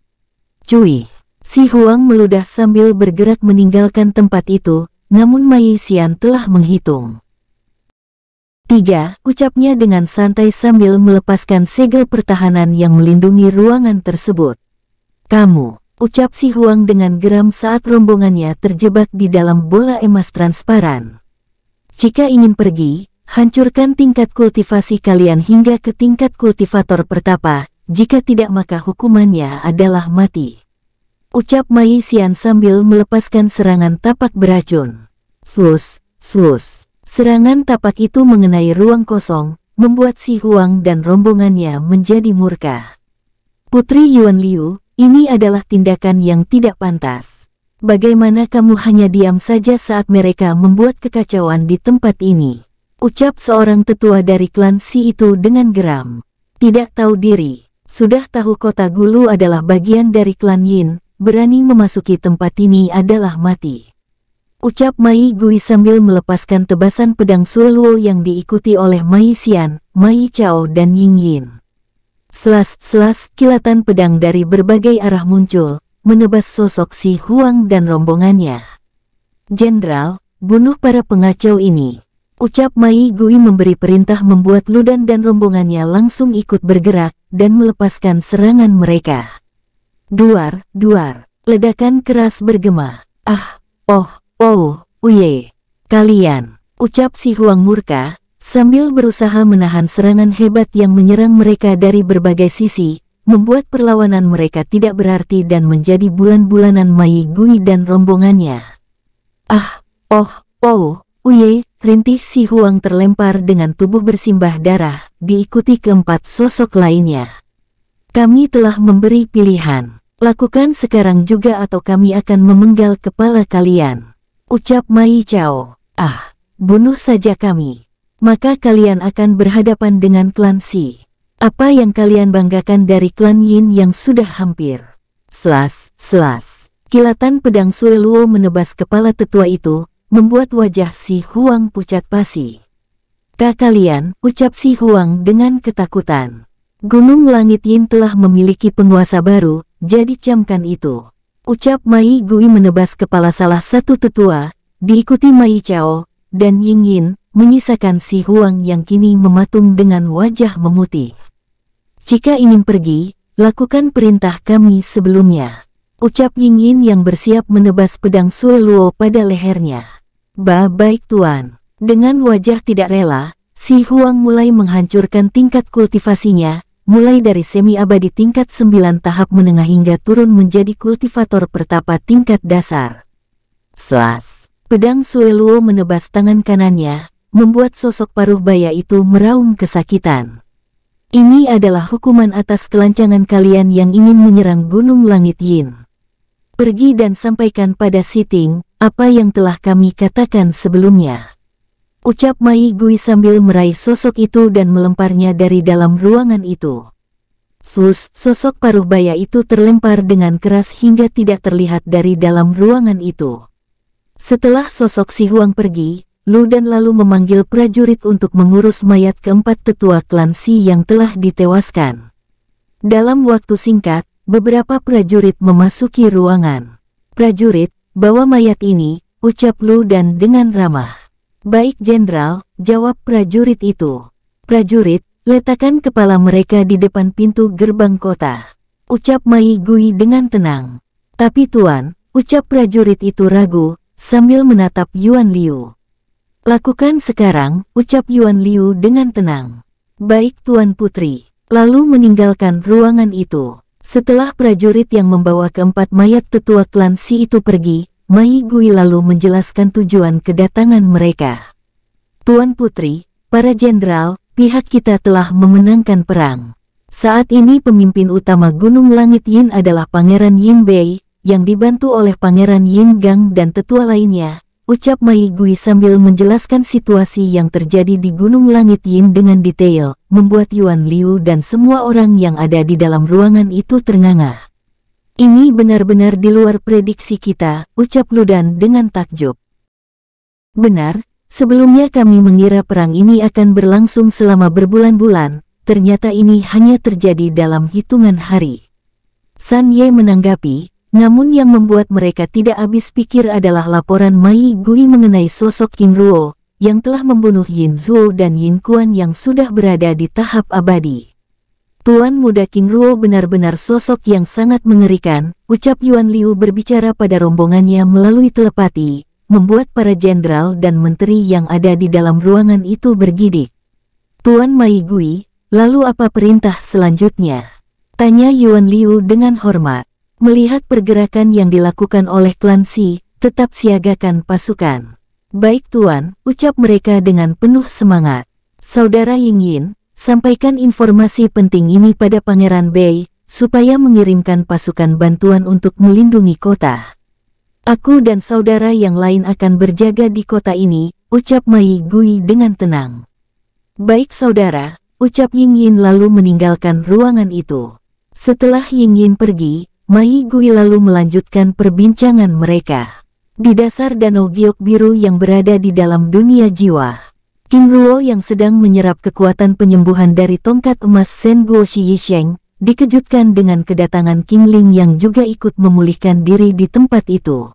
Cui! Si Huang meludah sambil bergerak meninggalkan tempat itu, namun Mai Xian telah menghitung. 3. Ucapnya dengan santai sambil melepaskan segel pertahanan yang melindungi ruangan tersebut. Kamu, ucap si Huang dengan geram saat rombongannya terjebak di dalam bola emas transparan. Jika ingin pergi, hancurkan tingkat kultivasi kalian hingga ke tingkat kultivator pertapa, jika tidak maka hukumannya adalah mati. Ucap Mai Xian sambil melepaskan serangan tapak beracun. Sus, sus. Serangan tapak itu mengenai ruang kosong, membuat Si Huang dan rombongannya menjadi murka. Putri Yuan Liu, ini adalah tindakan yang tidak pantas. Bagaimana kamu hanya diam saja saat mereka membuat kekacauan di tempat ini? Ucap seorang tetua dari klan Si itu dengan geram. Tidak tahu diri, sudah tahu kota Gulu adalah bagian dari klan Yin, berani memasuki tempat ini adalah mati. Ucap Mai Gui sambil melepaskan tebasan pedang Sueluo yang diikuti oleh Mai Xian, Mai Chao dan Ying Yin. Selas-selas kilatan pedang dari berbagai arah muncul, menebas sosok si Huang dan rombongannya. Jenderal, bunuh para pengacau ini. Ucap Mai Gui memberi perintah membuat Ludan dan rombongannya langsung ikut bergerak dan melepaskan serangan mereka. Duar, duar, ledakan keras bergema. Ah, oh, oh, uye. Kalian, ucap si Huang murka, sambil berusaha menahan serangan hebat yang menyerang mereka dari berbagai sisi, membuat perlawanan mereka tidak berarti dan menjadi bulan-bulanan Mai Gui dan rombongannya. Ah, oh, oh, uye, rintih si Huang terlempar dengan tubuh bersimbah darah, diikuti keempat sosok lainnya. Kami telah memberi pilihan, lakukan sekarang juga atau kami akan memenggal kepala kalian. Ucap Mai Chao, ah, bunuh saja kami. Maka kalian akan berhadapan dengan klan Si. Apa yang kalian banggakan dari klan Yin yang sudah hampir? Selas, selas. Kilatan pedang Sui Luo menebas kepala tetua itu, membuat wajah si Huang pucat pasi. Kak kalian, ucap si Huang dengan ketakutan. Gunung Langit Yin telah memiliki penguasa baru, jadi camkan itu. Ucap Mai Gui menebas kepala salah satu tetua, diikuti Mai Chao, dan Ying Yin, menyisakan si Huang yang kini mematung dengan wajah memutih. Jika ingin pergi, lakukan perintah kami sebelumnya. Ucap Ying Yin yang bersiap menebas pedang Sue Luo pada lehernya. Ba baik tuan. Dengan wajah tidak rela, si Huang mulai menghancurkan tingkat kultivasinya, mulai dari semi-abadi tingkat 9 tahap menengah hingga turun menjadi kultivator pertapa tingkat dasar. Selas, pedang Sue Luo menebas tangan kanannya, membuat sosok paruh baya itu meraung kesakitan. Ini adalah hukuman atas kelancangan kalian yang ingin menyerang Gunung Langit Yin. Pergi dan sampaikan pada Siting, apa yang telah kami katakan sebelumnya. Ucap Mai Gui sambil meraih sosok itu dan melemparnya dari dalam ruangan itu. Sus, sosok paruh baya itu terlempar dengan keras hingga tidak terlihat dari dalam ruangan itu. Setelah sosok Si Huang pergi, Ludan lalu memanggil prajurit untuk mengurus mayat keempat tetua klan Si yang telah ditewaskan. Dalam waktu singkat, beberapa prajurit memasuki ruangan. Prajurit, bawa mayat ini, ucap Lu dan dengan ramah. Baik jenderal, jawab prajurit itu. Prajurit, letakkan kepala mereka di depan pintu gerbang kota. Ucap Mai Gui dengan tenang. Tapi tuan, ucap prajurit itu ragu, sambil menatap Yuan Liu. Lakukan sekarang, ucap Yuan Liu dengan tenang. Baik Tuan Putri. Lalu meninggalkan ruangan itu. Setelah prajurit yang membawa keempat mayat tetua klan Si itu pergi, Mai Gui lalu menjelaskan tujuan kedatangan mereka. Tuan Putri, para jenderal, pihak kita telah memenangkan perang. Saat ini pemimpin utama Gunung Langit Yin adalah Pangeran Yin Bei, yang dibantu oleh Pangeran Yin Gang dan tetua lainnya, ucap Mai Gui sambil menjelaskan situasi yang terjadi di Gunung Langit Yin dengan detail, membuat Yuan Liu dan semua orang yang ada di dalam ruangan itu ternganga. Ini benar-benar di luar prediksi kita, ucap Ludan dengan takjub. Benar, sebelumnya kami mengira perang ini akan berlangsung selama berbulan-bulan, ternyata ini hanya terjadi dalam hitungan hari. San Ye menanggapi, namun yang membuat mereka tidak habis pikir adalah laporan Mai Gui mengenai sosok King Ruo, yang telah membunuh Yin Zuo dan Yin Kuan yang sudah berada di tahap abadi. Tuan muda King Ruo benar-benar sosok yang sangat mengerikan, ucap Yuan Liu berbicara pada rombongannya melalui telepati, membuat para jenderal dan menteri yang ada di dalam ruangan itu bergidik. Tuan Mai Gui, lalu apa perintah selanjutnya? Tanya Yuan Liu dengan hormat. Melihat pergerakan yang dilakukan oleh klan Si, tetap siagakan pasukan. Baik tuan, ucap mereka dengan penuh semangat. Saudara Ying Yin, sampaikan informasi penting ini pada Pangeran Bei, supaya mengirimkan pasukan bantuan untuk melindungi kota. Aku dan saudara yang lain akan berjaga di kota ini, ucap Mai Gui dengan tenang. Baik saudara, ucap Ying Yin lalu meninggalkan ruangan itu. Setelah Ying Yin pergi, Mai Gui lalu melanjutkan perbincangan mereka. Di dasar Danau Giok Biru yang berada di dalam dunia jiwa, King Ruo yang sedang menyerap kekuatan penyembuhan dari tongkat emas Sen Guo Yisheng, dikejutkan dengan kedatangan King Ling yang juga ikut memulihkan diri di tempat itu.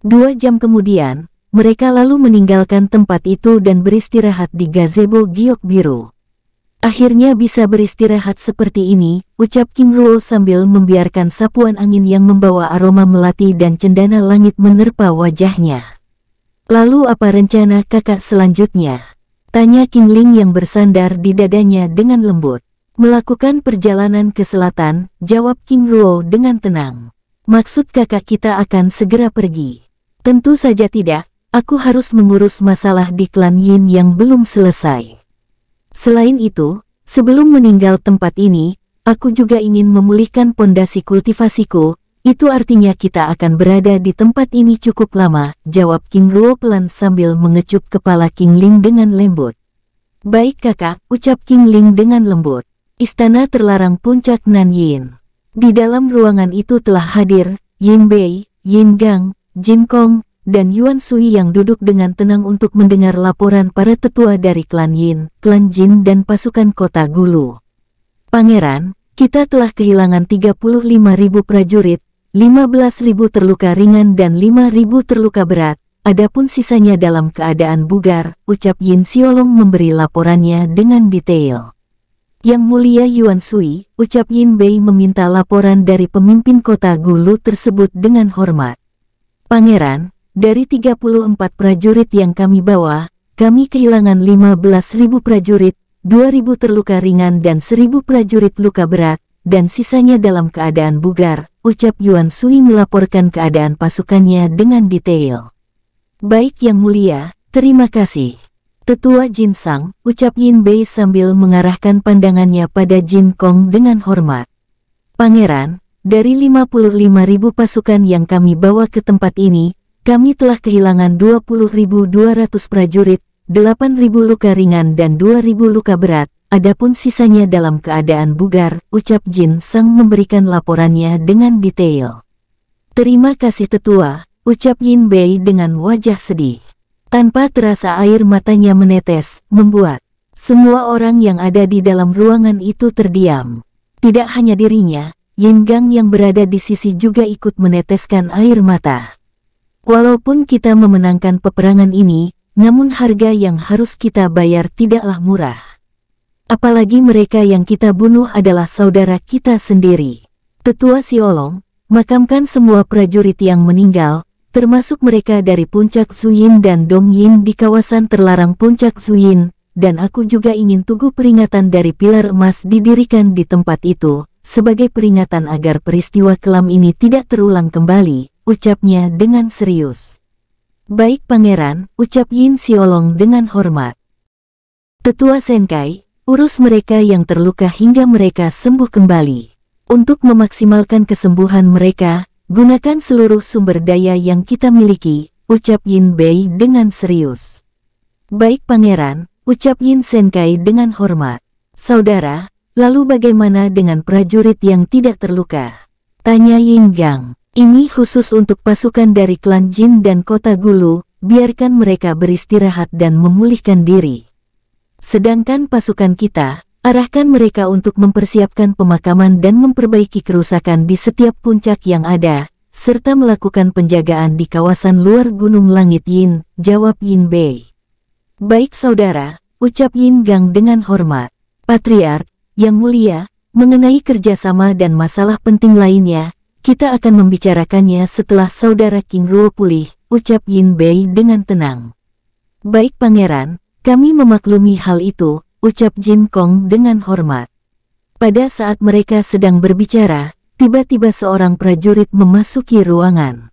Dua jam kemudian, mereka lalu meninggalkan tempat itu dan beristirahat di gazebo Giok Biru. Akhirnya bisa beristirahat seperti ini, ucap King Ruo sambil membiarkan sapuan angin yang membawa aroma melati dan cendana langit menerpa wajahnya. Lalu apa rencana kakak selanjutnya? Tanya King Ling yang bersandar di dadanya dengan lembut. Melakukan perjalanan ke selatan, jawab King Ruo dengan tenang. Maksud kakak kita akan segera pergi. Tentu saja tidak, aku harus mengurus masalah di klan Yin yang belum selesai. Selain itu, sebelum meninggal tempat ini, aku juga ingin memulihkan pondasi kultivasiku, itu artinya kita akan berada di tempat ini cukup lama, jawab King Ruo pelan sambil mengecup kepala King Ling dengan lembut. Baik kakak, ucap King Ling dengan lembut. Istana terlarang puncak Nan Yin. Di dalam ruangan itu telah hadir Yin Bei, Yin Gang, Jin Kong, dan Yuan Sui yang duduk dengan tenang untuk mendengar laporan para tetua dari klan Yin, klan Jin dan pasukan kota Gulu. Pangeran, kita telah kehilangan ribu prajurit, 15.000 terluka ringan dan 5.000 terluka berat, adapun sisanya dalam keadaan bugar, ucap Yin Xiolong memberi laporannya dengan detail. Yang Mulia Yuan Sui, ucap Yin Bei meminta laporan dari pemimpin kota Gulu tersebut dengan hormat. Pangeran, dari 34 prajurit yang kami bawa, kami kehilangan 15.000 prajurit, 2.000 terluka ringan dan 1.000 prajurit luka berat, dan sisanya dalam keadaan bugar, ucap Yuan Sui melaporkan keadaan pasukannya dengan detail. Baik Yang Mulia, terima kasih. Tetua Jin Sang, ucap Yin Bei sambil mengarahkan pandangannya pada Jin Kong dengan hormat. Pangeran, dari 55.000 pasukan yang kami bawa ke tempat ini, kami telah kehilangan 20.200 prajurit, 8.000 luka ringan dan 2.000 luka berat, adapun sisanya dalam keadaan bugar, ucap Jin Sang memberikan laporannya dengan detail. Terima kasih tetua, ucap Yin Bei dengan wajah sedih. Tanpa terasa air matanya menetes, membuat semua orang yang ada di dalam ruangan itu terdiam. Tidak hanya dirinya, Yin Gang yang berada di sisi juga ikut meneteskan air mata. Walaupun kita memenangkan peperangan ini, namun harga yang harus kita bayar tidaklah murah. Apalagi mereka yang kita bunuh adalah saudara kita sendiri. Tetua Siolong, makamkan semua prajurit yang meninggal, termasuk mereka dari Puncak Suyin dan Dong Yin di kawasan terlarang Puncak Suyin, dan aku juga ingin tunggu peringatan dari pilar emas didirikan di tempat itu, sebagai peringatan agar peristiwa kelam ini tidak terulang kembali, ucapnya dengan serius. Baik pangeran, ucap Yin Xiolong dengan hormat. Tetua Senkai, urus mereka yang terluka hingga mereka sembuh kembali. Untuk memaksimalkan kesembuhan mereka, gunakan seluruh sumber daya yang kita miliki, ucap Yin Bei dengan serius. Baik pangeran, ucap Yin Senkai dengan hormat. Saudara, lalu bagaimana dengan prajurit yang tidak terluka? Tanya Yin Gang. Ini khusus untuk pasukan dari klan Jin dan kota Gulu, biarkan mereka beristirahat dan memulihkan diri. Sedangkan pasukan kita, arahkan mereka untuk mempersiapkan pemakaman dan memperbaiki kerusakan di setiap puncak yang ada, serta melakukan penjagaan di kawasan luar Gunung Langit Yin, jawab Yin Bei. Baik saudara, ucap Yin Gang dengan hormat. Patriark, yang mulia, mengenai kerjasama dan masalah penting lainnya, kita akan membicarakannya setelah saudara King Ruo pulih, ucap Yin Bei dengan tenang. Baik pangeran, kami memaklumi hal itu, ucap Jin Kong dengan hormat. Pada saat mereka sedang berbicara, tiba-tiba seorang prajurit memasuki ruangan.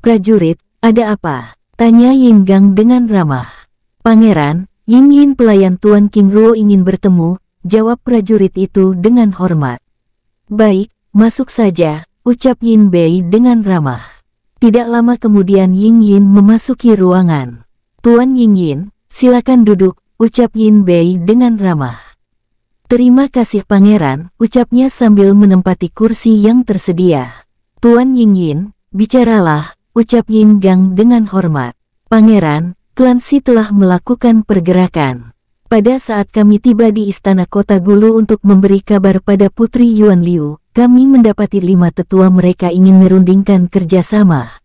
Prajurit, ada apa? Tanya Yin Gang dengan ramah. Pangeran, Yin Yin pelayan Tuan King Ruo ingin bertemu, jawab prajurit itu dengan hormat. Baik, masuk saja, ucap Yin Bei dengan ramah. Tidak lama kemudian Ying Yin memasuki ruangan. Tuan Ying Yin, silakan duduk, ucap Yin Bei dengan ramah. Terima kasih pangeran, ucapnya sambil menempati kursi yang tersedia. Tuan Ying Yin, bicaralah, ucap Yin Gang dengan hormat. Pangeran, Klan Si telah melakukan pergerakan. Pada saat kami tiba di istana kota Gulu untuk memberi kabar pada Putri Yuan Liu, kami mendapati lima tetua mereka ingin merundingkan kerjasama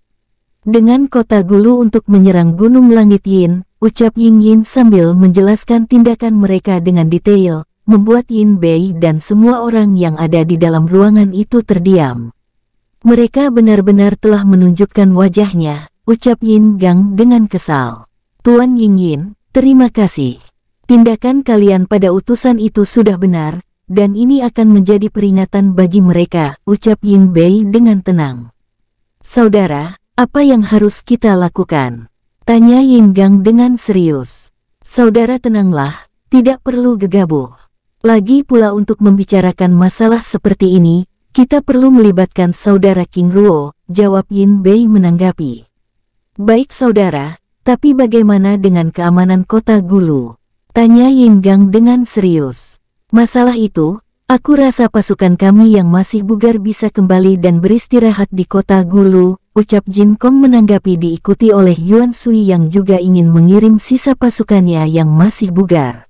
dengan kota Gulu untuk menyerang Gunung Langit Yin, ucap Ying Yin sambil menjelaskan tindakan mereka dengan detail, membuat Yin Bei dan semua orang yang ada di dalam ruangan itu terdiam. Mereka benar-benar telah menunjukkan wajahnya, ucap Yin Gang dengan kesal. Tuan Ying Yin, terima kasih. Tindakan kalian pada utusan itu sudah benar, dan ini akan menjadi peringatan bagi mereka, ucap Yin Bei dengan tenang. Saudara, apa yang harus kita lakukan? Tanya Yin Gang dengan serius. Saudara tenanglah, tidak perlu gegabah. Lagi pula untuk membicarakan masalah seperti ini, kita perlu melibatkan saudara King Ruo, jawab Yin Bei menanggapi. Baik saudara, tapi bagaimana dengan keamanan kota Gulu? Tanya Yin Gang dengan serius. Masalah itu, aku rasa pasukan kami yang masih bugar bisa kembali dan beristirahat di kota Gulu, ucap Jin Kong menanggapi diikuti oleh Yuan Sui yang juga ingin mengirim sisa pasukannya yang masih bugar.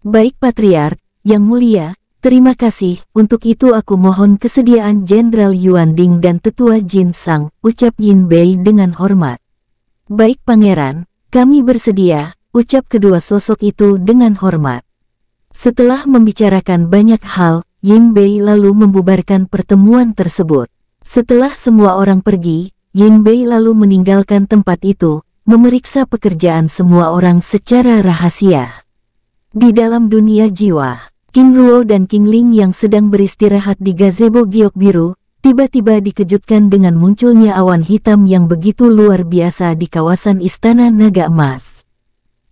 Baik Patriark, Yang Mulia, terima kasih, untuk itu aku mohon kesediaan Jenderal Yuan Ding dan Tetua Jin Sang, ucap Yin Bei dengan hormat. Baik Pangeran, kami bersedia, ucap kedua sosok itu dengan hormat. Setelah membicarakan banyak hal, Yin Bei lalu membubarkan pertemuan tersebut. Setelah semua orang pergi, Yin Bei lalu meninggalkan tempat itu, memeriksa pekerjaan semua orang secara rahasia. Di dalam dunia jiwa, King Ruo dan King Ling yang sedang beristirahat di gazebo giok biru, tiba-tiba dikejutkan dengan munculnya awan hitam yang begitu luar biasa di kawasan Istana Naga Emas.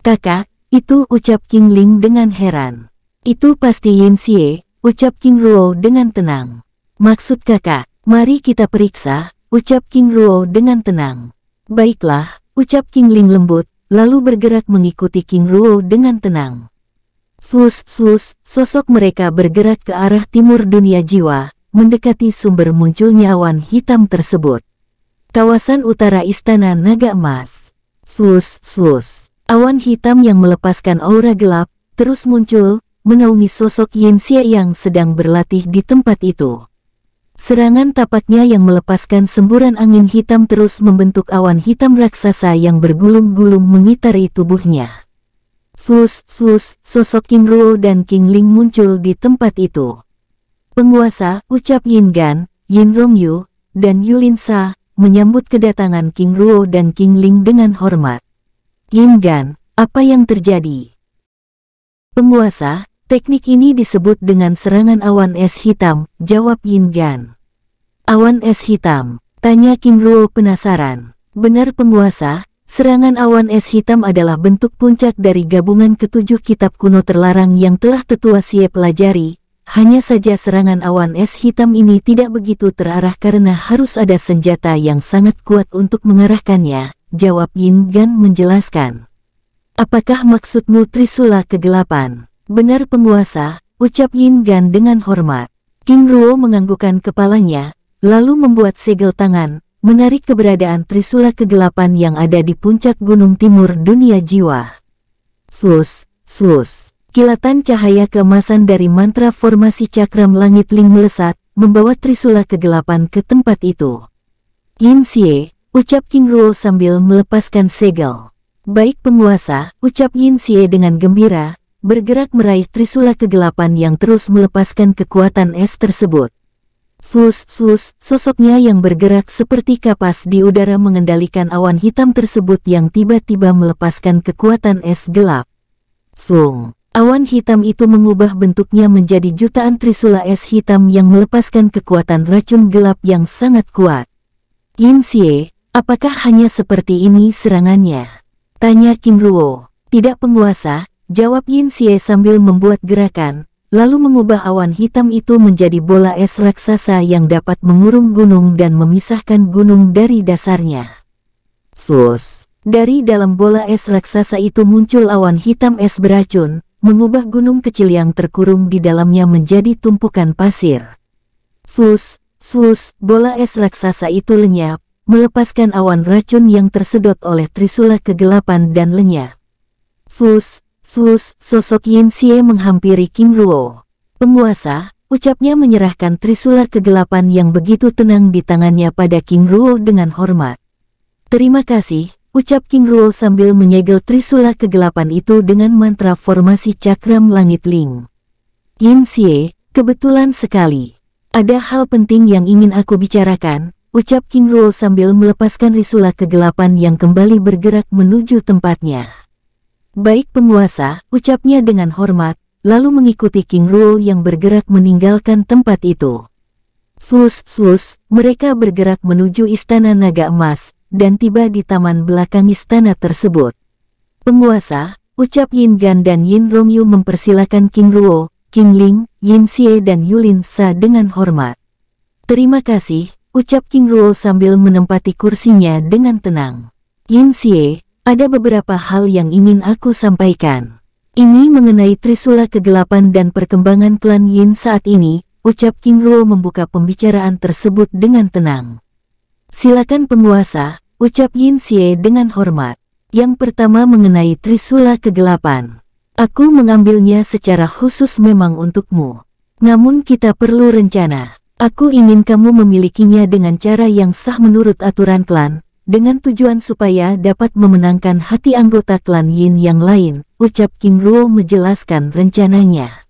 Kakak, itu ucap King Ling dengan heran. Itu pasti Yin Xie, ucap King Ruo dengan tenang. Maksud kakak, mari kita periksa, ucap King Ruo dengan tenang. Baiklah, ucap King Ling lembut, lalu bergerak mengikuti King Ruo dengan tenang. Sus-sus, sosok mereka bergerak ke arah timur dunia jiwa, mendekati sumber munculnya awan hitam tersebut. Kawasan utara Istana Naga Emas. Sus-sus. Awan hitam yang melepaskan aura gelap, terus muncul, menaungi sosok Yin Xie yang sedang berlatih di tempat itu. Serangan tapaknya yang melepaskan semburan angin hitam terus membentuk awan hitam raksasa yang bergulung-gulung mengitari tubuhnya. Sus, sus, sosok King Ruo dan King Ling muncul di tempat itu. Penguasa, ucap Yin Gan, Yin Rongyu, dan Yulin Sa, menyambut kedatangan King Ruo dan King Ling dengan hormat. Yinggan, apa yang terjadi? Penguasa, teknik ini disebut dengan serangan awan es hitam, jawab Yinggan. Awan es hitam, tanya Kim Ruo penasaran. Benar penguasa, serangan awan es hitam adalah bentuk puncak dari gabungan ketujuh kitab kuno terlarang yang telah tetua siap pelajari. Hanya saja serangan awan es hitam ini tidak begitu terarah karena harus ada senjata yang sangat kuat untuk mengarahkannya, jawab Yin Gan menjelaskan. Apakah maksudmu Trisula kegelapan? Benar penguasa, ucap Yin Gan dengan hormat. King Ruo menganggukkan kepalanya, lalu membuat segel tangan, menarik keberadaan Trisula kegelapan yang ada di puncak gunung timur dunia jiwa. Sus, sus, Kilatan cahaya kemasan dari mantra formasi cakram langit Ling melesat, membawa Trisula kegelapan ke tempat itu. Yin Xie, ucap King Ruo sambil melepaskan segel. Baik penguasa, ucap Yin Xie dengan gembira, bergerak meraih trisula kegelapan yang terus melepaskan kekuatan es tersebut. Sus-sus, sosoknya yang bergerak seperti kapas di udara mengendalikan awan hitam tersebut yang tiba-tiba melepaskan kekuatan es gelap. Sung, awan hitam itu mengubah bentuknya menjadi jutaan trisula es hitam yang melepaskan kekuatan racun gelap yang sangat kuat. Yin Xie, Apakah hanya seperti ini serangannya? Tanya Kim Ruo. Tidak penguasa, jawab Yin Xie sambil membuat gerakan, lalu mengubah awan hitam itu menjadi bola es raksasa yang dapat mengurung gunung dan memisahkan gunung dari dasarnya. Sus! Dari dalam bola es raksasa itu muncul awan hitam es beracun, mengubah gunung kecil yang terkurung di dalamnya menjadi tumpukan pasir. Sus! Sus! Bola es raksasa itu lenyap, melepaskan awan racun yang tersedot oleh Trisula kegelapan dan lenyap. Sus, sus, sosok Yin Xie menghampiri King Ruo. Penguasa, ucapnya menyerahkan Trisula kegelapan yang begitu tenang di tangannya pada King Ruo dengan hormat. Terima kasih, ucap King Ruo sambil menyegel Trisula kegelapan itu dengan mantra formasi cakram langit Ling. Yin Xie, kebetulan sekali. Ada hal penting yang ingin aku bicarakan, ucap King Ruo sambil melepaskan risulah kegelapan yang kembali bergerak menuju tempatnya. Baik penguasa, ucapnya dengan hormat, lalu mengikuti King Ruo yang bergerak meninggalkan tempat itu. Sus, sus, mereka bergerak menuju Istana Naga Emas, dan tiba di taman belakang istana tersebut. Penguasa, ucap Yin Gan dan Yin Rongyu mempersilahkan King Ruo, King Ling, Yin Xie dan Yulin Sa dengan hormat. Terima kasih, ucap King Ruo sambil menempati kursinya dengan tenang. Yin Xie, ada beberapa hal yang ingin aku sampaikan. Ini mengenai Trisula kegelapan dan perkembangan klan Yin saat ini, ucap King Ruo membuka pembicaraan tersebut dengan tenang. Silakan penguasa, ucap Yin Xie dengan hormat. Yang pertama mengenai Trisula kegelapan. Aku mengambilnya secara khusus memang untukmu. Namun kita perlu rencana. Aku ingin kamu memilikinya dengan cara yang sah menurut aturan klan, dengan tujuan supaya dapat memenangkan hati anggota klan Yin yang lain, ucap King Ruo menjelaskan rencananya.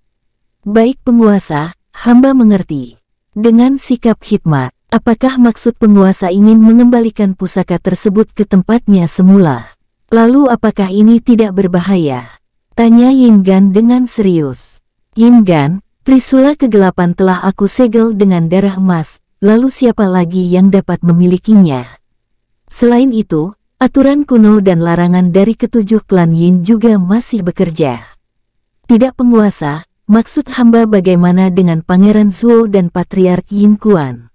Baik penguasa, hamba mengerti. Dengan sikap khidmat. apakah maksud penguasa ingin mengembalikan pusaka tersebut ke tempatnya semula? Lalu apakah ini tidak berbahaya? Tanya Yin Gan dengan serius. Yin Gan, Trisula kegelapan telah aku segel dengan darah emas, lalu siapa lagi yang dapat memilikinya? Selain itu, aturan kuno dan larangan dari ketujuh klan Yin juga masih bekerja. Tidak penguasa, maksud hamba bagaimana dengan Pangeran Zuo dan Patriark Yin Kuan?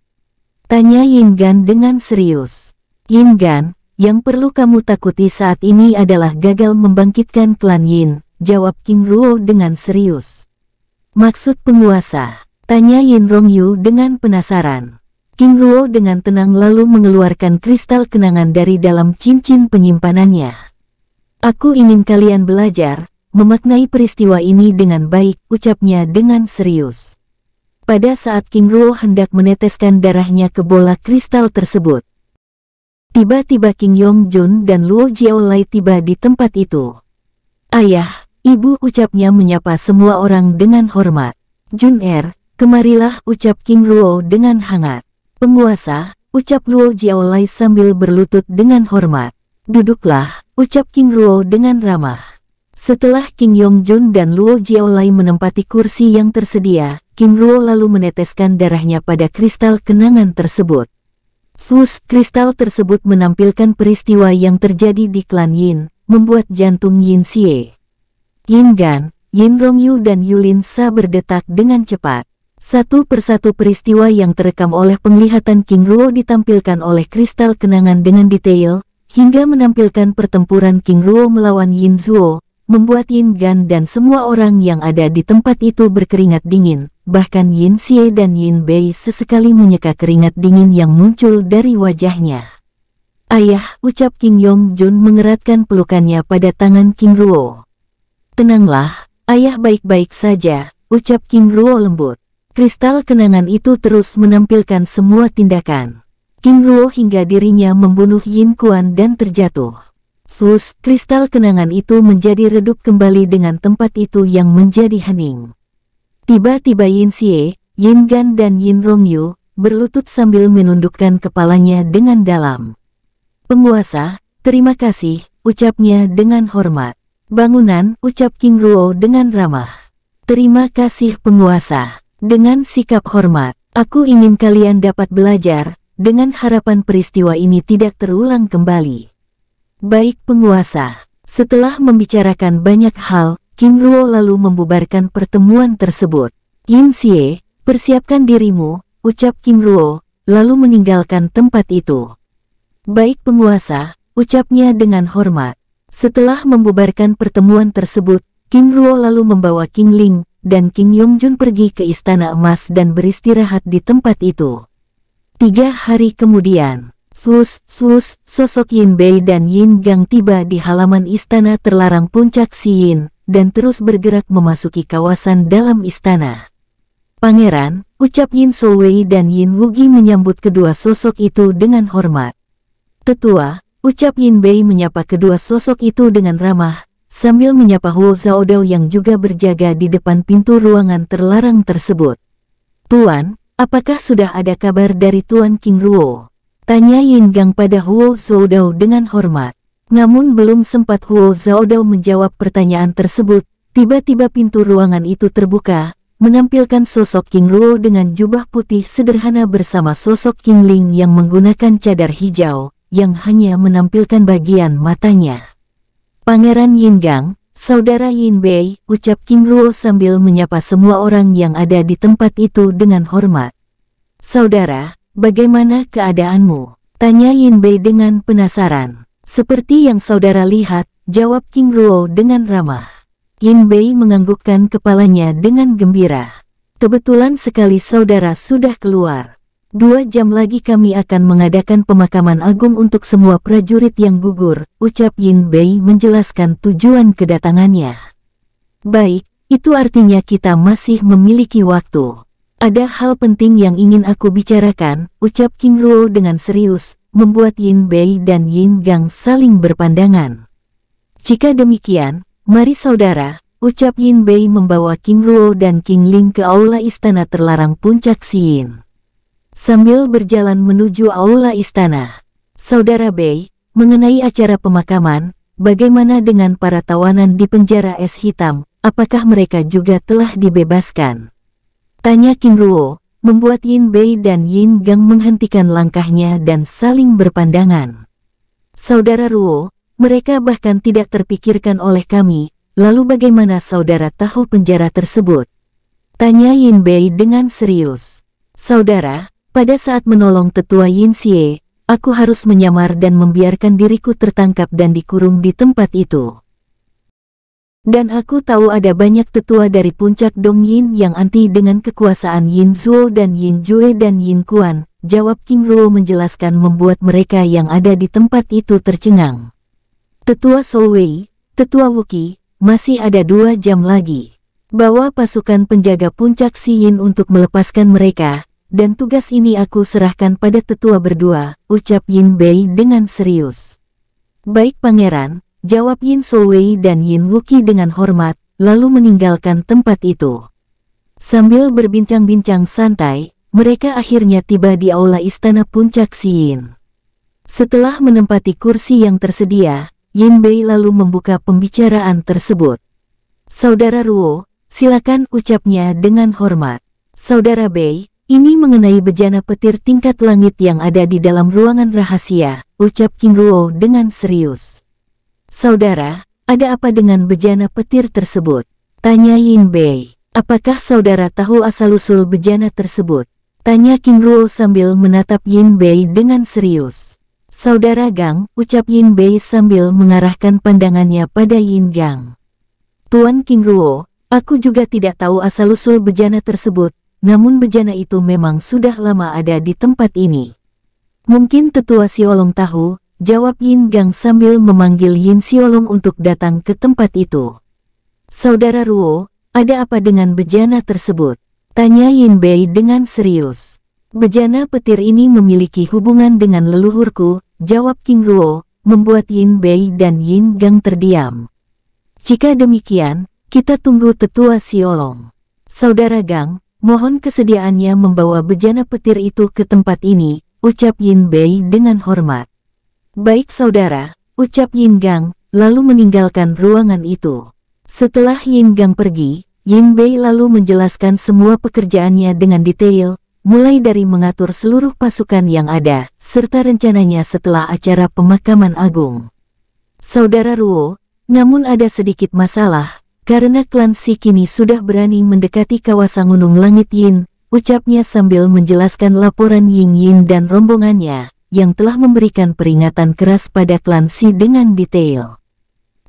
Tanya Yin Gan dengan serius. Yin Gan, yang perlu kamu takuti saat ini adalah gagal membangkitkan klan Yin, jawab King Ruo dengan serius. Maksud penguasa? Tanya Yin Rongyu dengan penasaran. King Ruo dengan tenang lalu mengeluarkan kristal kenangan dari dalam cincin penyimpanannya. Aku ingin kalian belajar, memaknai peristiwa ini dengan baik, ucapnya dengan serius. Pada saat King Ruo hendak meneteskan darahnya ke bola kristal tersebut, tiba-tiba King Yong Jun dan Luo Lai tiba di tempat itu. Ayah, Ibu ucapnya menyapa semua orang dengan hormat. Jun Er, kemarilah ucap King Ruo dengan hangat. Penguasa, ucap Luo Jiaolai sambil berlutut dengan hormat. Duduklah, ucap King Ruo dengan ramah. Setelah King Jun dan Luo Jiaolai menempati kursi yang tersedia, King Ruo lalu meneteskan darahnya pada kristal kenangan tersebut. Sus kristal tersebut menampilkan peristiwa yang terjadi di klan Yin, membuat jantung Yin Xie Yin Gan, Yin Rongyu dan Yulin Sa berdetak dengan cepat. Satu persatu peristiwa yang terekam oleh penglihatan King Ruo ditampilkan oleh kristal kenangan dengan detail, hingga menampilkan pertempuran King Ruo melawan Yin Zuo, membuat Yin Gan dan semua orang yang ada di tempat itu berkeringat dingin. Bahkan Yin Xie dan Yin Bei sesekali menyeka keringat dingin yang muncul dari wajahnya. Ayah, ucap King Yong Jun mengeratkan pelukannya pada tangan King Ruo. Tenanglah, ayah baik-baik saja, ucap Kim Ruo lembut. Kristal kenangan itu terus menampilkan semua tindakan. Kim Ruo hingga dirinya membunuh Yin Kuan dan terjatuh. Sus, kristal kenangan itu menjadi redup kembali dengan tempat itu yang menjadi hening. Tiba-tiba Yin Xie, Yin Gan dan Yin Rong Yu berlutut sambil menundukkan kepalanya dengan dalam. Penguasa, terima kasih, ucapnya dengan hormat. Bangunan, ucap King Ruo dengan ramah. Terima kasih penguasa. Dengan sikap hormat, aku ingin kalian dapat belajar, dengan harapan peristiwa ini tidak terulang kembali. Baik penguasa, setelah membicarakan banyak hal, King Ruo lalu membubarkan pertemuan tersebut. Yin Xie, persiapkan dirimu, ucap King Ruo, lalu meninggalkan tempat itu. Baik penguasa, ucapnya dengan hormat. Setelah membubarkan pertemuan tersebut, King Ruo lalu membawa King Ling dan King Yongjun pergi ke Istana Emas dan beristirahat di tempat itu. Tiga hari kemudian, Sus, Sus, sosok Yin Bei dan Yin Gang tiba di halaman Istana Terlarang Puncak Si Yin dan terus bergerak memasuki kawasan dalam istana. Pangeran, ucap Yin Sowei dan Yin Wugi menyambut kedua sosok itu dengan hormat. Tetua, Ucap Yin Bei menyapa kedua sosok itu dengan ramah, sambil menyapa Hu Zhaodao yang juga berjaga di depan pintu ruangan terlarang tersebut. Tuan, apakah sudah ada kabar dari Tuan King Ruo? Tanya Yin Gang pada Huo Zhaodao dengan hormat. Namun belum sempat Huo Zhaodao menjawab pertanyaan tersebut, tiba-tiba pintu ruangan itu terbuka, menampilkan sosok King Ruo dengan jubah putih sederhana bersama sosok King Ling yang menggunakan cadar hijau, yang hanya menampilkan bagian matanya. Pangeran Yin Gang, saudara Yin Bei, ucap King Ruo sambil menyapa semua orang yang ada di tempat itu dengan hormat. Saudara, bagaimana keadaanmu? Tanya Yin Bei dengan penasaran. Seperti yang saudara lihat, jawab King Ruo dengan ramah. Yin Bei menganggukkan kepalanya dengan gembira. Kebetulan sekali saudara sudah keluar. Dua jam lagi kami akan mengadakan pemakaman agung untuk semua prajurit yang gugur, ucap Yin Bei menjelaskan tujuan kedatangannya. Baik, itu artinya kita masih memiliki waktu. Ada hal penting yang ingin aku bicarakan, ucap King Ruo dengan serius, membuat Yin Bei dan Yin Gang saling berpandangan. Jika demikian, mari saudara, ucap Yin Bei membawa King Ruo dan King Ling ke aula istana terlarang puncak Xi'in sambil berjalan menuju aula istana. Saudara Bey, mengenai acara pemakaman, bagaimana dengan para tawanan di penjara es hitam, apakah mereka juga telah dibebaskan? Tanya Kim Ruo, membuat Yin Bei dan Yin Gang menghentikan langkahnya dan saling berpandangan. Saudara Ruo, mereka bahkan tidak terpikirkan oleh kami, lalu bagaimana saudara tahu penjara tersebut? Tanya Yin Bei dengan serius. Saudara, pada saat menolong tetua Yin Xie, aku harus menyamar dan membiarkan diriku tertangkap dan dikurung di tempat itu. Dan aku tahu ada banyak tetua dari puncak Dong Yin yang anti dengan kekuasaan Yin Zuo dan Yin Jue dan Yin Kuan, jawab King Ruo menjelaskan membuat mereka yang ada di tempat itu tercengang. Tetua Sou Wei, Tetua Wuki, masih ada dua jam lagi. Bawa pasukan penjaga puncak Si Yin untuk melepaskan mereka, dan tugas ini aku serahkan pada tetua berdua, ucap Yin Bei dengan serius. Baik pangeran, jawab Yin Souwei dan Yin Wuki dengan hormat, lalu meninggalkan tempat itu. Sambil berbincang-bincang santai, mereka akhirnya tiba di aula istana puncak Xi'in. Setelah menempati kursi yang tersedia, Yin Bei lalu membuka pembicaraan tersebut. Saudara Ruo, silakan ucapnya dengan hormat. Saudara Bei, ini mengenai bejana petir tingkat langit yang ada di dalam ruangan rahasia, ucap King Ruo dengan serius. Saudara, ada apa dengan bejana petir tersebut? Tanya Yin Bei. Apakah saudara tahu asal-usul bejana tersebut? Tanya King Ruo sambil menatap Yin Bei dengan serius. Saudara Gang, ucap Yin Bei sambil mengarahkan pandangannya pada Yin Gang. Tuan King Ruo, aku juga tidak tahu asal-usul bejana tersebut, namun bejana itu memang sudah lama ada di tempat ini. Mungkin tetua Siolong tahu, jawab Yin Gang sambil memanggil Yin Siolong untuk datang ke tempat itu. Saudara Ruo, ada apa dengan bejana tersebut? Tanya Yin Bei dengan serius. Bejana petir ini memiliki hubungan dengan leluhurku, jawab King Ruo, membuat Yin Bei dan Yin Gang terdiam. Jika demikian, kita tunggu tetua Siolong. Saudara Gang, Mohon kesediaannya membawa bejana petir itu ke tempat ini, ucap Yin Bei dengan hormat. Baik saudara, ucap Yin Gang, lalu meninggalkan ruangan itu. Setelah Yin Gang pergi, Yin Bei lalu menjelaskan semua pekerjaannya dengan detail, mulai dari mengatur seluruh pasukan yang ada, serta rencananya setelah acara pemakaman agung. Saudara Ruo, namun ada sedikit masalah, karena klan Si kini sudah berani mendekati kawasan Gunung Langit Yin, ucapnya sambil menjelaskan laporan Ying Yin dan rombongannya, yang telah memberikan peringatan keras pada klan Si dengan detail.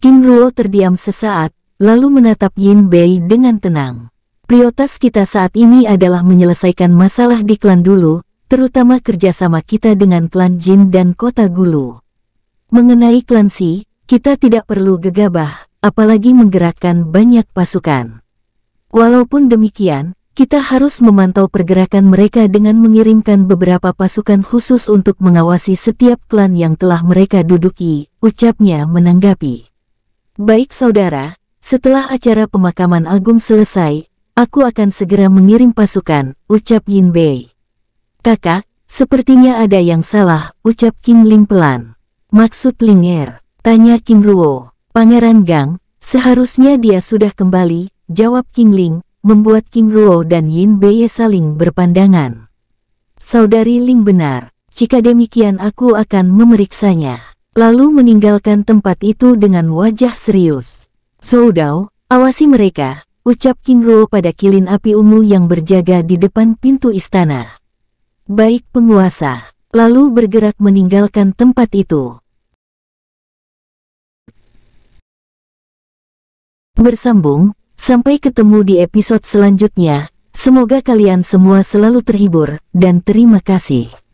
Kim Ruo terdiam sesaat, lalu menatap Yin Bei dengan tenang. Prioritas kita saat ini adalah menyelesaikan masalah di klan dulu, terutama kerjasama kita dengan klan Jin dan kota Gulu. Mengenai klan Si, kita tidak perlu gegabah, apalagi menggerakkan banyak pasukan. Walaupun demikian, kita harus memantau pergerakan mereka dengan mengirimkan beberapa pasukan khusus untuk mengawasi setiap klan yang telah mereka duduki, ucapnya menanggapi. Baik saudara, setelah acara pemakaman agung selesai, aku akan segera mengirim pasukan, ucap Yin Bei. Kakak, sepertinya ada yang salah, ucap Kim Ling pelan. Maksud Ling Er, tanya Kim Ruo. Pangeran Gang, seharusnya dia sudah kembali, jawab King Ling, membuat King Ruo dan Yin Bei saling berpandangan. Saudari Ling benar, jika demikian aku akan memeriksanya. Lalu meninggalkan tempat itu dengan wajah serius. Zhou Dao, awasi mereka, ucap King Ruo pada kilin api ungu yang berjaga di depan pintu istana. Baik penguasa, lalu bergerak meninggalkan tempat itu. Bersambung, sampai ketemu di episode selanjutnya. Semoga kalian semua selalu terhibur, dan terima kasih.